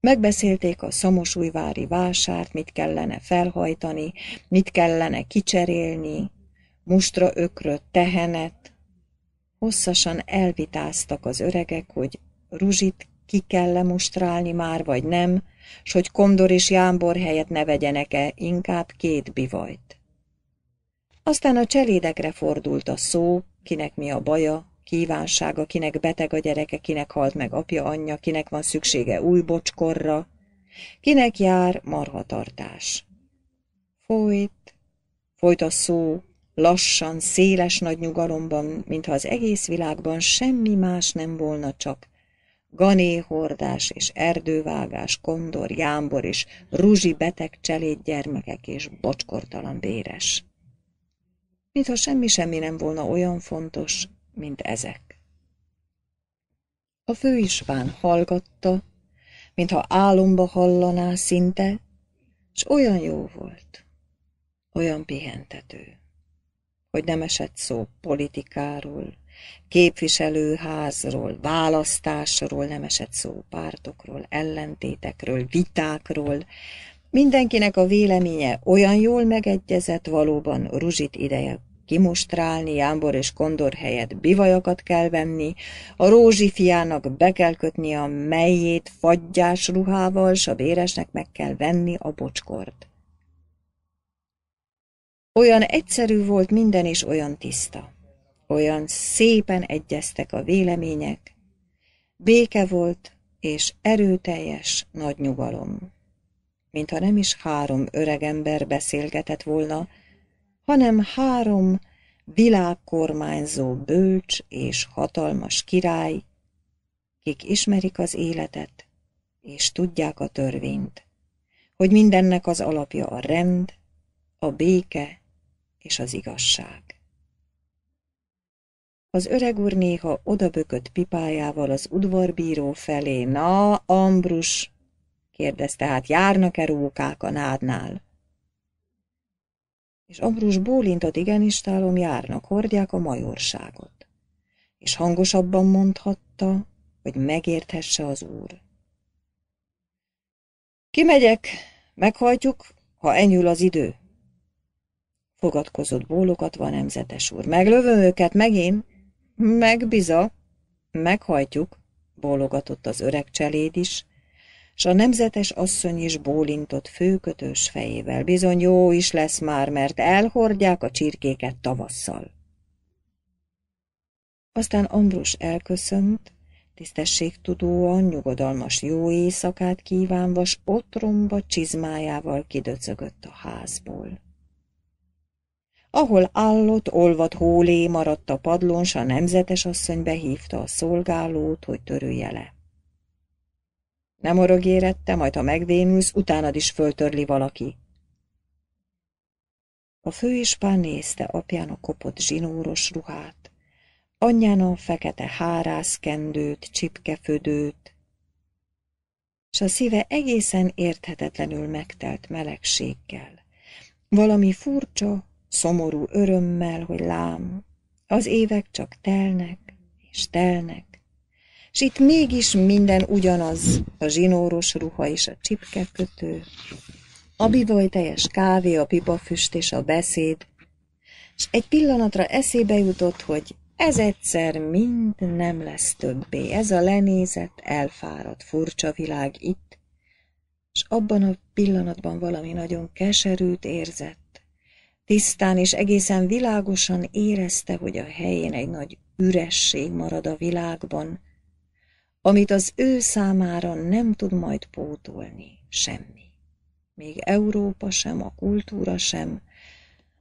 A: Megbeszélték a szamosújvári vásárt, mit kellene felhajtani, mit kellene kicserélni, mustra ökröt, tehenet. Hosszasan elvitáztak az öregek, hogy Ruzsit ki kell -e mustrálni már, vagy nem, s hogy Komdor és Jámbor helyet ne vegyenek-e inkább két bivajt. Aztán a cselédekre fordult a szó, kinek mi a baja, kívánsága, kinek beteg a gyereke, kinek halt meg apja, anyja, kinek van szüksége új bocskorra, kinek jár marhatartás. Folyt, folyt a szó, lassan, széles nagy nyugalomban, mintha az egész világban semmi más nem volna csak hordás és erdővágás, kondor, jámbor és ruzsi beteg cselédgyermekek és bocskortalan béres mintha semmi-semmi nem volna olyan fontos, mint ezek. A főisván hallgatta, mintha álomba hallaná szinte, és olyan jó volt, olyan pihentető, hogy nem esett szó politikáról, képviselőházról, választásról, nem esett szó pártokról, ellentétekről, vitákról, Mindenkinek a véleménye olyan jól megegyezett valóban Ruzsit ideje kimostrálni, Jámbor és Kondor helyett bivajakat kell venni, a rózsi fiának be kell kötni a mejét fagyás ruhával, s a béresnek meg kell venni a bocskort. Olyan egyszerű volt minden, és olyan tiszta. Olyan szépen egyeztek a vélemények. Béke volt, és erőteljes nagy nyugalom mintha nem is három öregember beszélgetett volna, hanem három világkormányzó bölcs és hatalmas király, kik ismerik az életet, és tudják a törvényt, hogy mindennek az alapja a rend, a béke és az igazság. Az öreg úr néha odabökött pipájával az udvarbíró felé, na, Ambrus, kérdezte, hát járnak-e rókák a nádnál? És Ambrus bólintott, igen, Istálom, járnak, hordják a majorságot. És hangosabban mondhatta, hogy megérthesse az úr. Kimegyek, meghajtjuk, ha enyül az idő. Fogadkozott bólokatva a nemzetes úr. Meglövöm őket én, meg biza, meghajtjuk, bólogatott az öreg cseléd is, s a nemzetes asszony is bólintott főkötős fejével. Bizony jó is lesz már, mert elhordják a csirkéket tavasszal. Aztán Ambrus elköszönt, tisztességtudóan nyugodalmas jó éjszakát kívánva, s otromba csizmájával kidöcögött a házból. Ahol állott, olvad hólé maradt a padlón, s a nemzetes asszony behívta a szolgálót, hogy törője le. Nem orog érette, majd ha megvénülsz, utánad is föltörli valaki. A főispán nézte a kopott zsinóros ruhát, a fekete hárászkendőt, csipkefödőt, s a szíve egészen érthetetlenül megtelt melegséggel. Valami furcsa, szomorú örömmel, hogy lám, az évek csak telnek és telnek, és itt mégis minden ugyanaz, a zsinóros ruha és a csipkekötő, a teljes kávé, a pipafüst és a beszéd, és egy pillanatra eszébe jutott, hogy ez egyszer mind nem lesz többé, ez a lenézett, elfáradt, furcsa világ itt, és abban a pillanatban valami nagyon keserűt érzett. Tisztán és egészen világosan érezte, hogy a helyén egy nagy üresség marad a világban, amit az ő számára nem tud majd pótolni semmi. Még Európa sem, a kultúra sem,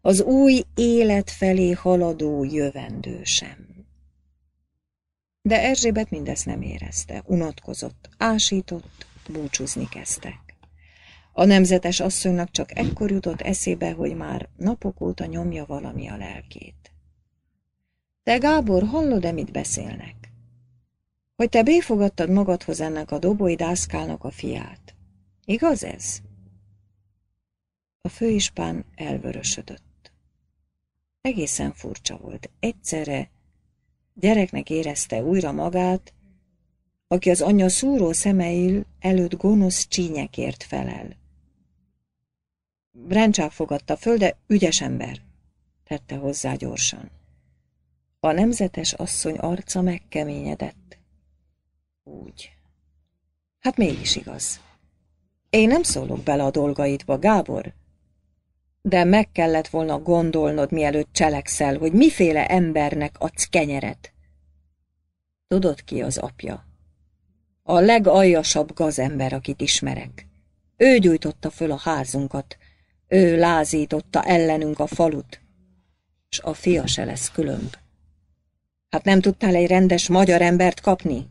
A: az új élet felé haladó jövendő sem. De Erzsébet mindezt nem érezte, unatkozott, ásított, búcsúzni kezdtek. A nemzetes asszonynak csak ekkor jutott eszébe, hogy már napok óta nyomja valami a lelkét. Te Gábor, hallod-e, mit beszélnek? hogy te béfogadtad magadhoz ennek a dobói dászkálnak a fiát. Igaz ez? A főispán elvörösödött. Egészen furcsa volt. Egyszerre gyereknek érezte újra magát, aki az anyja szúró szemeil előtt gonosz csínyekért felel. Brencsák fogadta föl, de ügyes ember, tette hozzá gyorsan. A nemzetes asszony arca megkeményedett. Úgy. Hát mégis igaz. Én nem szólok bele a dolgaidba, Gábor. De meg kellett volna gondolnod, mielőtt cselekszel, hogy miféle embernek adsz kenyeret. Tudod ki az apja? A legaljasabb gazember, akit ismerek. Ő gyújtotta föl a házunkat, ő lázította ellenünk a falut, és a fia se lesz különb. Hát nem tudtál egy rendes magyar embert kapni?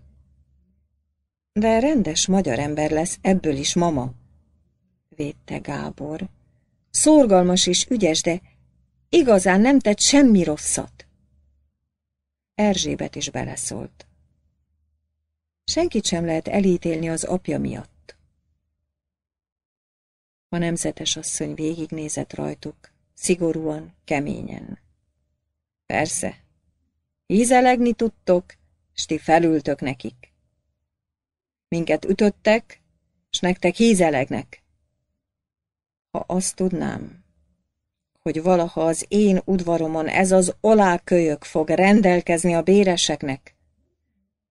A: De rendes magyar ember lesz ebből is, mama, védte Gábor. Szorgalmas és ügyes, de igazán nem tett semmi rosszat. Erzsébet is beleszólt. Senkit sem lehet elítélni az apja miatt. A nemzetes asszony végignézett rajtuk, szigorúan, keményen. Persze, ízelegni tudtok, és ti felültök nekik. Minket ütöttek, s nektek hízelegnek. Ha azt tudnám, hogy valaha az én udvaromon ez az olákölyök fog rendelkezni a béreseknek,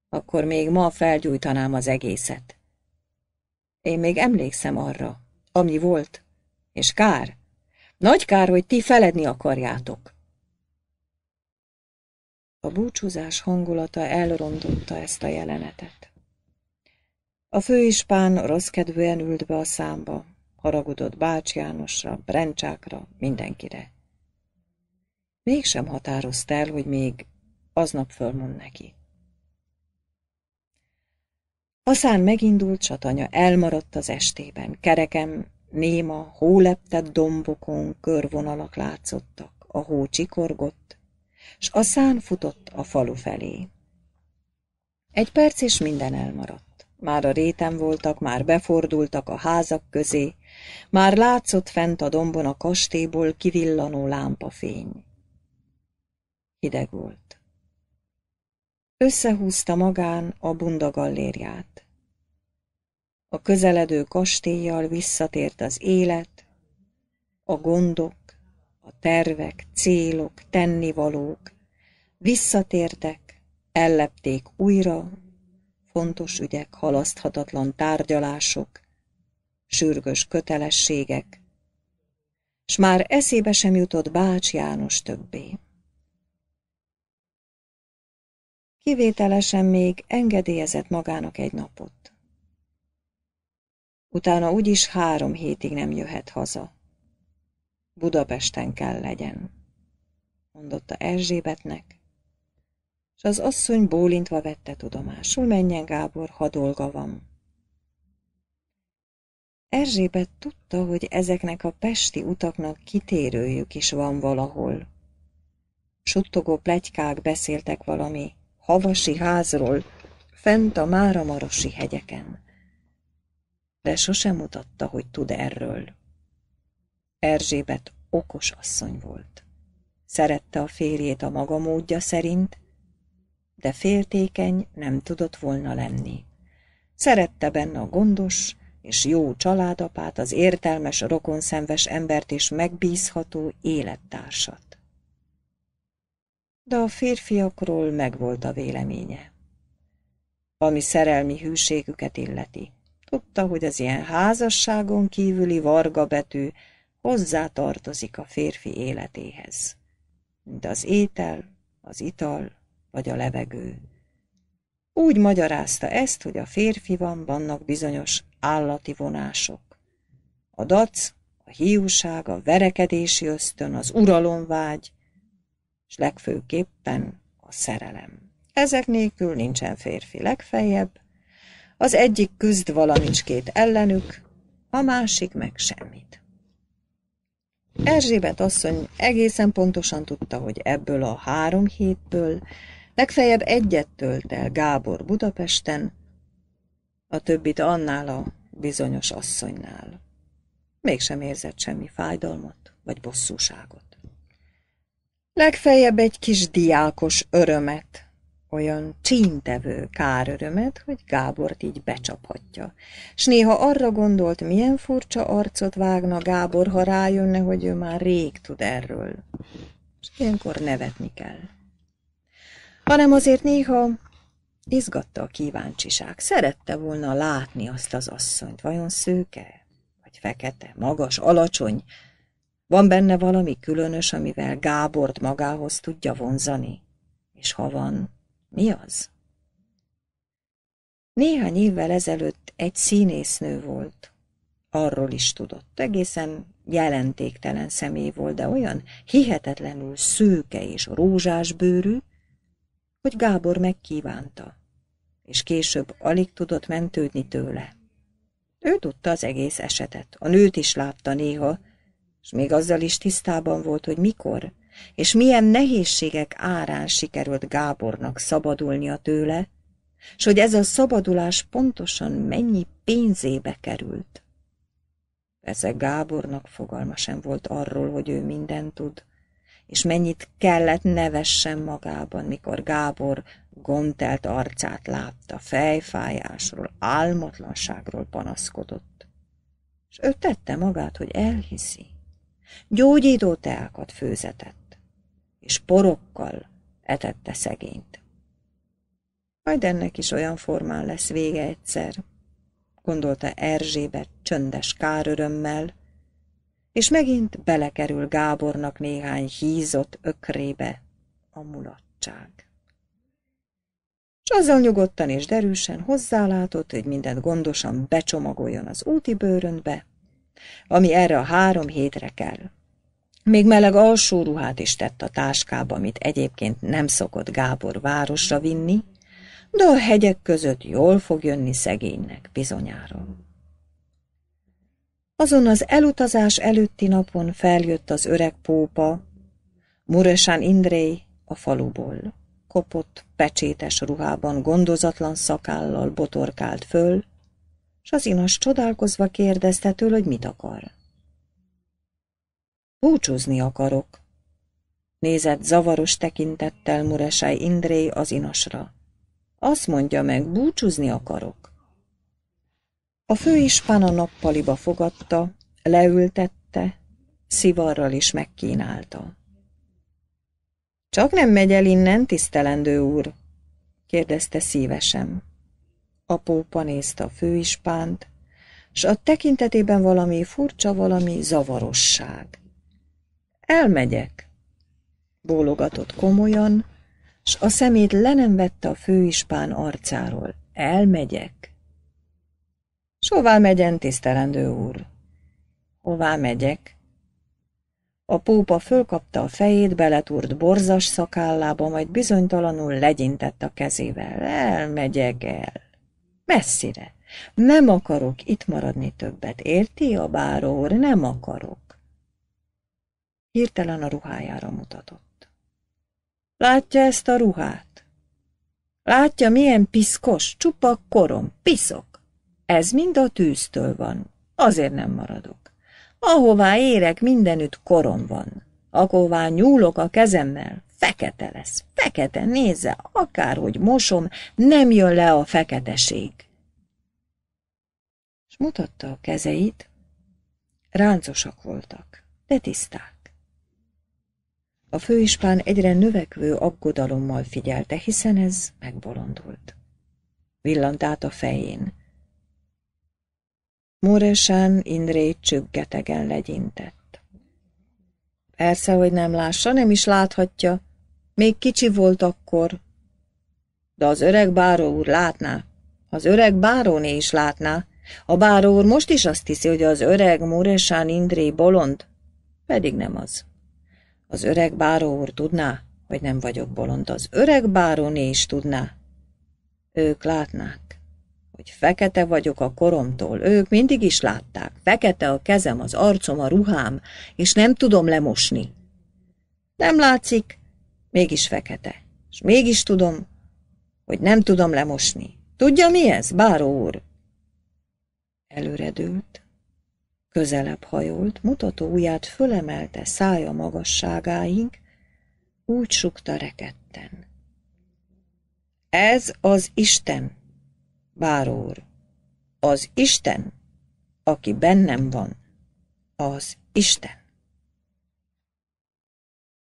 A: akkor még ma felgyújtanám az egészet. Én még emlékszem arra, ami volt, és kár. Nagy kár, hogy ti feledni akarjátok. A búcsúzás hangulata elrondotta ezt a jelenetet. A főispán kedvűen ült be a számba, haragudott Bács Jánosra, Brencsákra, mindenkire. Mégsem határozta el, hogy még aznap fölmond neki. szán megindult satanya, elmaradt az estében, Kerekem, néma, hóleptett dombokon körvonalak látszottak, a hó csikorgott, s a szán futott a falu felé. Egy perc és minden elmaradt. Már a réten voltak, már befordultak a házak közé, már látszott fent a dombon a kastélyból kivillanó lámpafény. Hideg volt. Összehúzta magán a bunda gallériát. A közeledő kastélyjal visszatért az élet, a gondok, a tervek, célok, tennivalók, visszatértek, ellepték újra fontos ügyek, halaszthatatlan tárgyalások, sürgős kötelességek, s már eszébe sem jutott Bács János többé. Kivételesen még engedélyezett magának egy napot. Utána úgyis három hétig nem jöhet haza. Budapesten kell legyen, mondotta Erzsébetnek, és az asszony bólintva vette tudomásul, menjen Gábor, ha dolga van. Erzsébet tudta, hogy ezeknek a pesti utaknak kitérőjük is van valahol. Suttogó plegykák beszéltek valami havasi házról, fent a Máramarosi hegyeken. De sosem mutatta, hogy tud erről. Erzsébet okos asszony volt. Szerette a férjét a maga módja szerint, de féltékeny nem tudott volna lenni. Szerette benne a gondos és jó családapát, az értelmes, rokonszenves embert és megbízható élettársat. De a férfiakról megvolt a véleménye. Ami szerelmi hűségüket illeti. Tudta, hogy az ilyen házasságon kívüli varga betű hozzátartozik a férfi életéhez, mint az étel, az ital, vagy a levegő. Úgy magyarázta ezt, hogy a férfiban vannak bizonyos állati vonások. A dac, a hiúság, a verekedési ösztön, az uralomvágy, és legfőképpen a szerelem. Ezek nélkül nincsen férfi legfeljebb, az egyik küzd valamicskét ellenük, a másik meg semmit. Erzsébet asszony egészen pontosan tudta, hogy ebből a három hétből Legfeljebb egyet tölt el Gábor Budapesten, a többit annál a bizonyos asszonynál. Mégsem érzett semmi fájdalmat vagy bosszúságot. Legfeljebb egy kis diákos örömet, olyan csíntevő kárörömet, hogy Gábort így becsaphatja. S néha arra gondolt, milyen furcsa arcot vágna Gábor, ha rájönne, hogy ő már rég tud erről. És ilyenkor nevetni kell hanem azért néha izgatta a kíváncsiság. Szerette volna látni azt az asszonyt. Vajon szőke? Vagy fekete? Magas? Alacsony? Van benne valami különös, amivel Gábort magához tudja vonzani? És ha van, mi az? Néhány évvel ezelőtt egy színésznő volt. Arról is tudott. Egészen jelentéktelen személy volt, de olyan hihetetlenül szőke és rózsásbőrű, hogy Gábor megkívánta, és később alig tudott mentődni tőle. Ő tudta az egész esetet, a nőt is látta néha, és még azzal is tisztában volt, hogy mikor és milyen nehézségek árán sikerült Gábornak szabadulnia tőle, és hogy ez a szabadulás pontosan mennyi pénzébe került. Persze Gábornak fogalma sem volt arról, hogy ő mindent tud, és mennyit kellett nevessen magában, mikor Gábor gomtelt arcát látta, fejfájásról, álmatlanságról panaszkodott. És ő tette magát, hogy elhiszi. Gyógyító teákat főzetett, és porokkal etette szegényt. Majd ennek is olyan formán lesz vége egyszer, gondolta Erzsébet csöndes kárörömmel, és megint belekerül Gábornak néhány hízott ökrébe a mulatság. És azzal nyugodtan és derűsen hozzálátott, hogy mindent gondosan becsomagoljon az úti bőröntbe, ami erre a három hétre kell. Még meleg alsó ruhát is tett a táskába, amit egyébként nem szokott Gábor városra vinni, de a hegyek között jól fog jönni szegénynek bizonyára. Azon az elutazás előtti napon feljött az öreg pópa, Muresán Indrei a faluból. Kopott, pecsétes ruhában, gondozatlan szakállal botorkált föl, s az inas csodálkozva kérdezte től, hogy mit akar. Búcsúzni akarok, nézett zavaros tekintettel Muresai Indré az inasra. Azt mondja meg, búcsúzni akarok. A főispán a nappaliba fogadta, leültette, szivarral is megkínálta. Csak nem megy el innen, tisztelendő úr? kérdezte szívesen. pópa nézte a főispánt, s a tekintetében valami furcsa, valami zavarosság. Elmegyek, bólogatott komolyan, s a szemét le nem vette a főispán arcáról. Elmegyek. S hová megyen, tisztelendő úr? Hová megyek? A pópa fölkapta a fejét, beletúrt borzas szakállába, majd bizonytalanul legyintett a kezével. Elmegyek el. Messzire. Nem akarok itt maradni többet, érti a báró úr? Nem akarok. Hirtelen a ruhájára mutatott. Látja ezt a ruhát? Látja, milyen piszkos, csupa korom, piszok. Ez mind a tűztől van. Azért nem maradok. Ahová érek, mindenütt korom van. Aková nyúlok a kezemmel, fekete lesz, fekete, nézze, akárhogy mosom, nem jön le a feketeség. És mutatta a kezeit, ráncosak voltak, de tiszták. A főispán egyre növekvő aggodalommal figyelte, hiszen ez megbolondult. Villant át a fején, Móresán Indré csüggetegen legyintett. Persze, hogy nem lássa, nem is láthatja. Még kicsi volt akkor. De az öreg báró úr látná. Az öreg báróné is látná. A báró úr most is azt hiszi, hogy az öreg Móresán Indré bolond, pedig nem az. Az öreg báró úr tudná, hogy nem vagyok bolond. Az öreg báróné is tudná. Ők látnák hogy fekete vagyok a koromtól, ők mindig is látták, fekete a kezem, az arcom, a ruhám, és nem tudom lemosni. Nem látszik, mégis fekete, és mégis tudom, hogy nem tudom lemosni. Tudja mi ez, báró úr? Előredült, közelebb hajolt, mutató ujját fölemelte szája magasságáig, úgy sukta reketten. Ez az Isten, Báró úr, az Isten, aki bennem van, az Isten.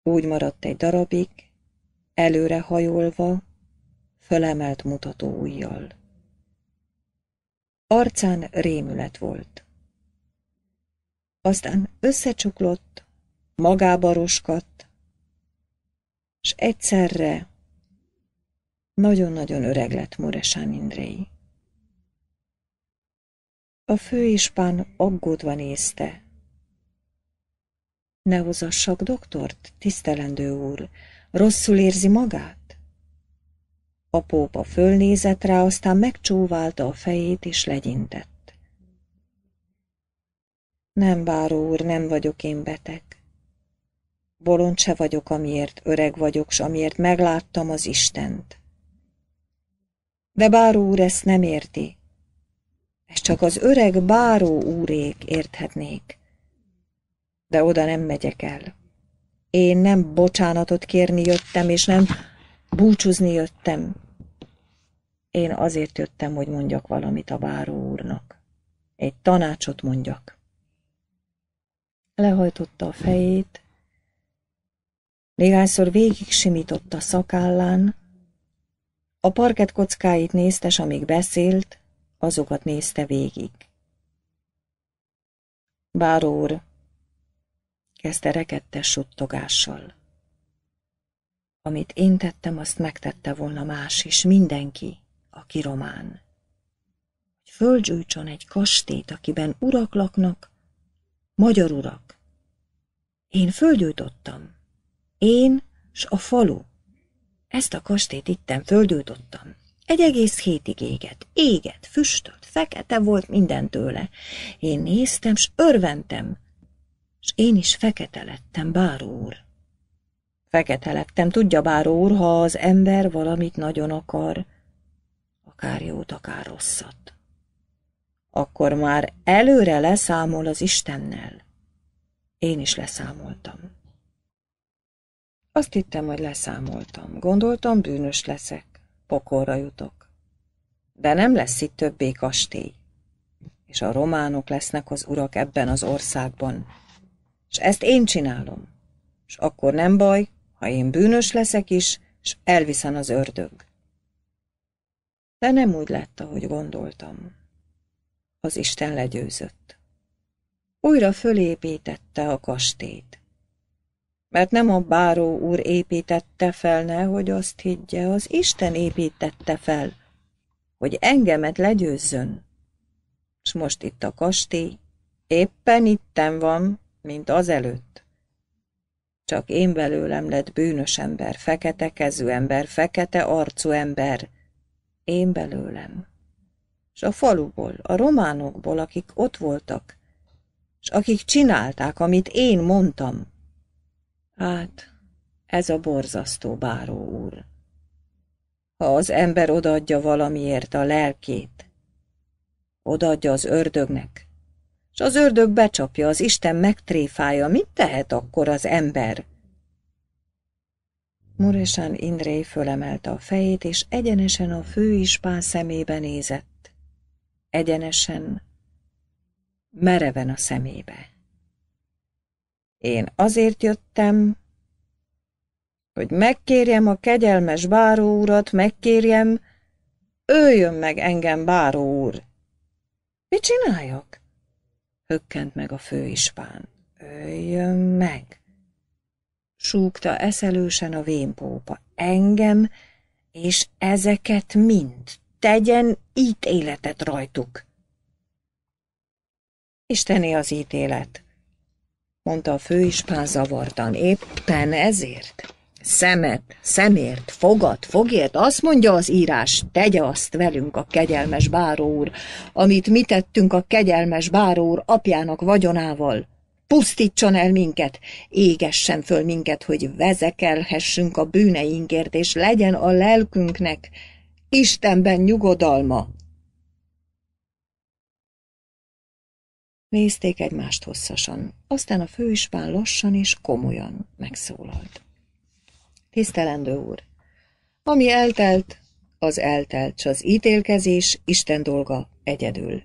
A: Úgy maradt egy darabig, előre hajolva, fölemelt mutató ujjal. Arcán rémület volt. Aztán összecsuklott, magába roskadt, s egyszerre nagyon-nagyon öreg lett Muresán Indrei. A főispán aggódva nézte. Ne hozassak doktort, tisztelendő úr, rosszul érzi magát? A pópa fölnézett rá, aztán megcsóválta a fejét és legyintett. Nem, báró úr, nem vagyok én beteg. Bolond se vagyok, amiért öreg vagyok, s amiért megláttam az Istent. De báró úr ezt nem érti, ezt csak az öreg báró úrék érthetnék. De oda nem megyek el. Én nem bocsánatot kérni jöttem, és nem búcsúzni jöttem. Én azért jöttem, hogy mondjak valamit a báró úrnak. Egy tanácsot mondjak. Lehajtotta a fejét, néhányszor végig a szakállán, a parket kockáit néztes, amíg beszélt, azokat nézte végig. Báró úr, kezdte rekettes suttogással. Amit én tettem, azt megtette volna más is, mindenki, aki román. Hogy fölgyújtson egy kastét, akiben urak laknak, magyar urak. Én fölgyújtottam. Én s a falu. Ezt a kastélyt itten fölgyújtottam. Egy egész hétig éget, éget, füstölt, fekete volt minden tőle. Én néztem, s örventem, s én is fekete lettem, báró úr. Fekete lettem, tudja, báró úr, ha az ember valamit nagyon akar, akár jót, akár rosszat. Akkor már előre leszámol az Istennel. Én is leszámoltam. Azt hittem, hogy leszámoltam. Gondoltam, bűnös leszek. Pokolra jutok. De nem lesz itt többé kastély. És a románok lesznek az urak ebben az országban. És ezt én csinálom. És akkor nem baj, ha én bűnös leszek is, és elviszen az ördög. De nem úgy lett, ahogy gondoltam. Az Isten legyőzött. Újra fölépítette a kastélyt mert nem a báró úr építette fel, ne, hogy azt higgye, az Isten építette fel, hogy engemet legyőzzön. És most itt a kastély, éppen itten van, mint azelőtt. Csak én belőlem lett bűnös ember, fekete kezű ember, fekete arcú ember. Én belőlem. S a faluból, a románokból, akik ott voltak, és akik csinálták, amit én mondtam, Hát, ez a borzasztó, báró úr. Ha az ember odaadja valamiért a lelkét, odaadja az ördögnek, és az ördög becsapja, az Isten megtréfája, mit tehet akkor az ember? Muresán Indrei fölemelte a fejét, és egyenesen a főispán szemébe nézett. Egyenesen, mereven a szemébe. Én azért jöttem, hogy megkérjem a kegyelmes báró urat, megkérjem, öljön meg engem, báró úr. Mit csináljak? Hökkent meg a főispán. Öljön meg! Súgta eszelősen a vénpópa. Engem és ezeket mind tegyen ítéletet rajtuk. Isteni az ítélet, mondta a főispán zavartan. Éppen ezért. Szemet, szemért, fogat, fogért, azt mondja az írás, tegye azt velünk a kegyelmes báró úr, amit mi tettünk a kegyelmes báró úr apjának vagyonával. Pusztítson el minket, égessen föl minket, hogy vezekelhessünk a bűneinkért, és legyen a lelkünknek Istenben nyugodalma, Nézték egymást hosszasan, aztán a főispán lassan és komolyan megszólalt. Tisztelendő úr! Ami eltelt, az eltelt, s az ítélkezés Isten dolga egyedül.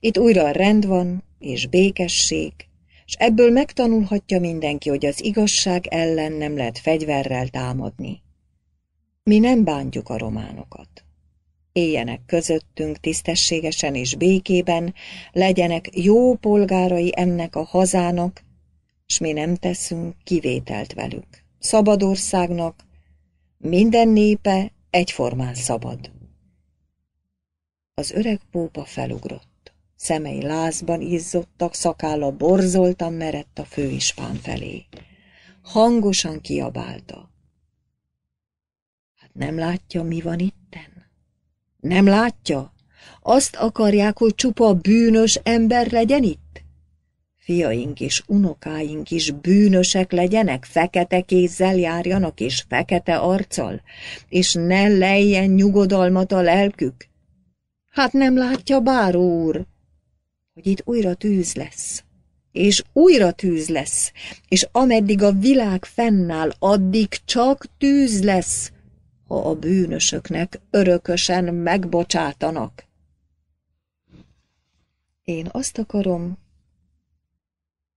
A: Itt újra a rend van, és békesség, és ebből megtanulhatja mindenki, hogy az igazság ellen nem lehet fegyverrel támadni. Mi nem bántjuk a románokat éljenek közöttünk tisztességesen és békében, legyenek jó polgárai ennek a hazának, s mi nem teszünk kivételt velük. Szabad országnak, minden népe egyformán szabad. Az öreg pópa felugrott. Szemei lázban izzottak, szakálla borzoltan merett a főispán felé. Hangosan kiabálta. Hát nem látja, mi van itt? Nem látja? Azt akarják, hogy csupa bűnös ember legyen itt? Fiaink és unokáink is bűnösek legyenek, fekete kézzel járjanak és fekete arccal, és ne lejjen nyugodalmat a lelkük? Hát nem látja, báró úr, hogy itt újra tűz lesz és újra tűz lesz, és ameddig a világ fennáll, addig csak tűz lesz, ha a bűnösöknek örökösen megbocsátanak. Én azt akarom,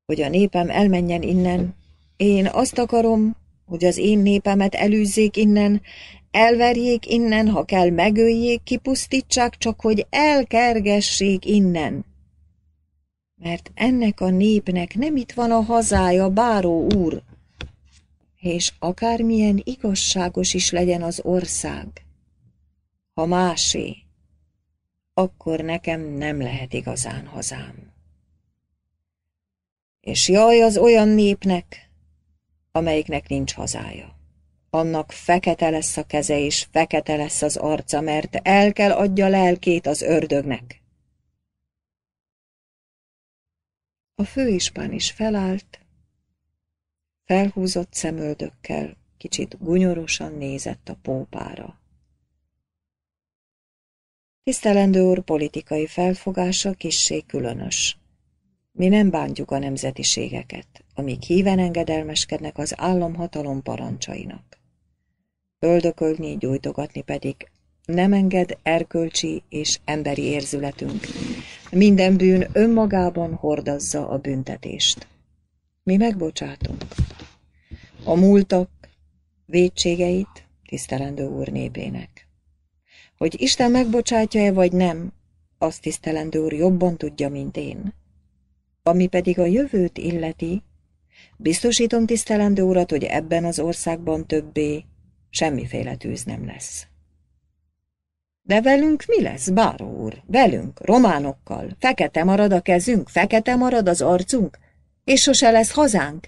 A: hogy a népem elmenjen innen. Én azt akarom, hogy az én népemet elűzzék innen, elverjék innen, ha kell megöljék, kipusztítsák, csak hogy elkergessék innen. Mert ennek a népnek nem itt van a hazája, báró úr és akármilyen igazságos is legyen az ország, ha másé, akkor nekem nem lehet igazán hazám. És jaj az olyan népnek, amelyiknek nincs hazája. Annak fekete lesz a keze és fekete lesz az arca, mert el kell adja lelkét az ördögnek. A főispán is felállt, Felhúzott szemöldökkel, kicsit gunyorosan nézett a pópára. Tisztelendő úr politikai felfogása kissé különös. Mi nem bántjuk a nemzetiségeket, amik híven engedelmeskednek az államhatalom parancsainak. Öldökölni, gyújtogatni pedig nem enged erkölcsi és emberi érzületünk. Minden bűn önmagában hordozza a büntetést. Mi megbocsátunk. A múltak védségeit tisztelendő úr népének. Hogy Isten megbocsátja-e vagy nem, azt tisztelendő úr jobban tudja, mint én. Ami pedig a jövőt illeti, biztosítom tisztelendő urat, hogy ebben az országban többé semmiféle tűz nem lesz. De velünk mi lesz, báró úr? Velünk, románokkal. Fekete marad a kezünk, fekete marad az arcunk, és sose lesz hazánk?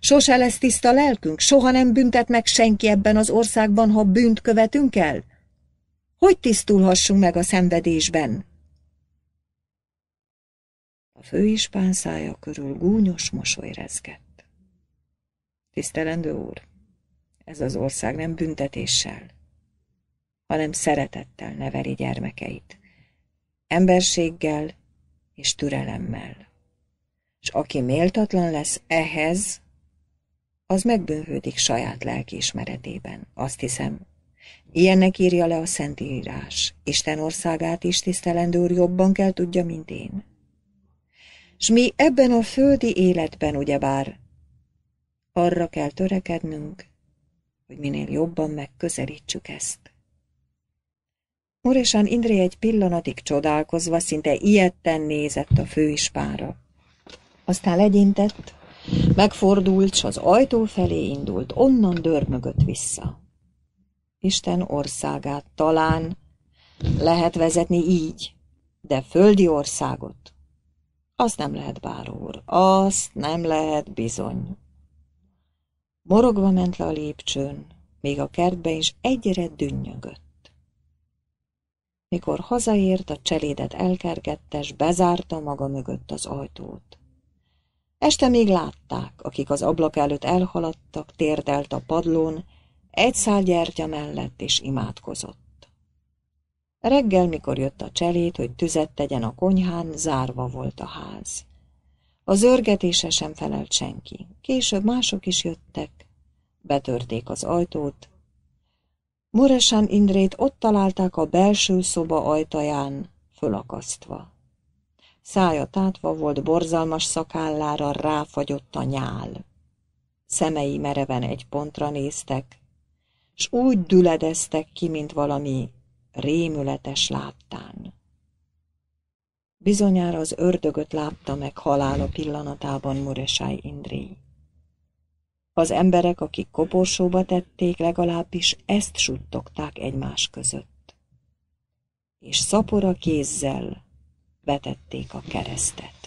A: Sose lesz tiszta lelkünk? Soha nem büntet meg senki ebben az országban, ha bűnt követünk el? Hogy tisztulhassunk meg a szenvedésben? A főispán szája körül gúnyos mosoly rezgett. Tisztelendő úr, ez az ország nem büntetéssel, hanem szeretettel neveli gyermekeit, emberséggel és türelemmel és aki méltatlan lesz ehhez, az megbűnhődik saját lelkiismeretében, azt hiszem. Ilyennek írja le a Szentírás. Isten országát is tisztelendőr jobban kell tudja, mint én. S mi ebben a földi életben, ugyebár, arra kell törekednünk, hogy minél jobban megközelítsük ezt. Moresan Indré egy pillanatig csodálkozva, szinte ilyetten nézett a főispára. Aztán legyintett, megfordult, s az ajtó felé indult, onnan dörmögött vissza. Isten országát talán lehet vezetni így, de földi országot azt nem lehet, báró úr, azt nem lehet bizony. Morogva ment le a lépcsőn, még a kertbe is egyre dünnyögött. Mikor hazaért, a cselédet elkergette, bezárta maga mögött az ajtót. Este még látták, akik az ablak előtt elhaladtak, térdelt a padlón, egy szál gyertya mellett és imádkozott. Reggel, mikor jött a cselét, hogy tüzet tegyen a konyhán, zárva volt a ház. A zörgetése sem felelt senki. Később mások is jöttek, betörték az ajtót. Muresan Indrét ott találták a belső szoba ajtaján, fölakasztva szája tátva volt, borzalmas szakállára ráfagyott a nyál. Szemei mereven egy pontra néztek, s úgy düledeztek ki, mint valami rémületes láttán. Bizonyára az ördögöt látta meg halála pillanatában Muresai Indri. Az emberek, akik koporsóba tették, legalábbis ezt suttogták egymás között. És szapora kézzel betették a keresztet.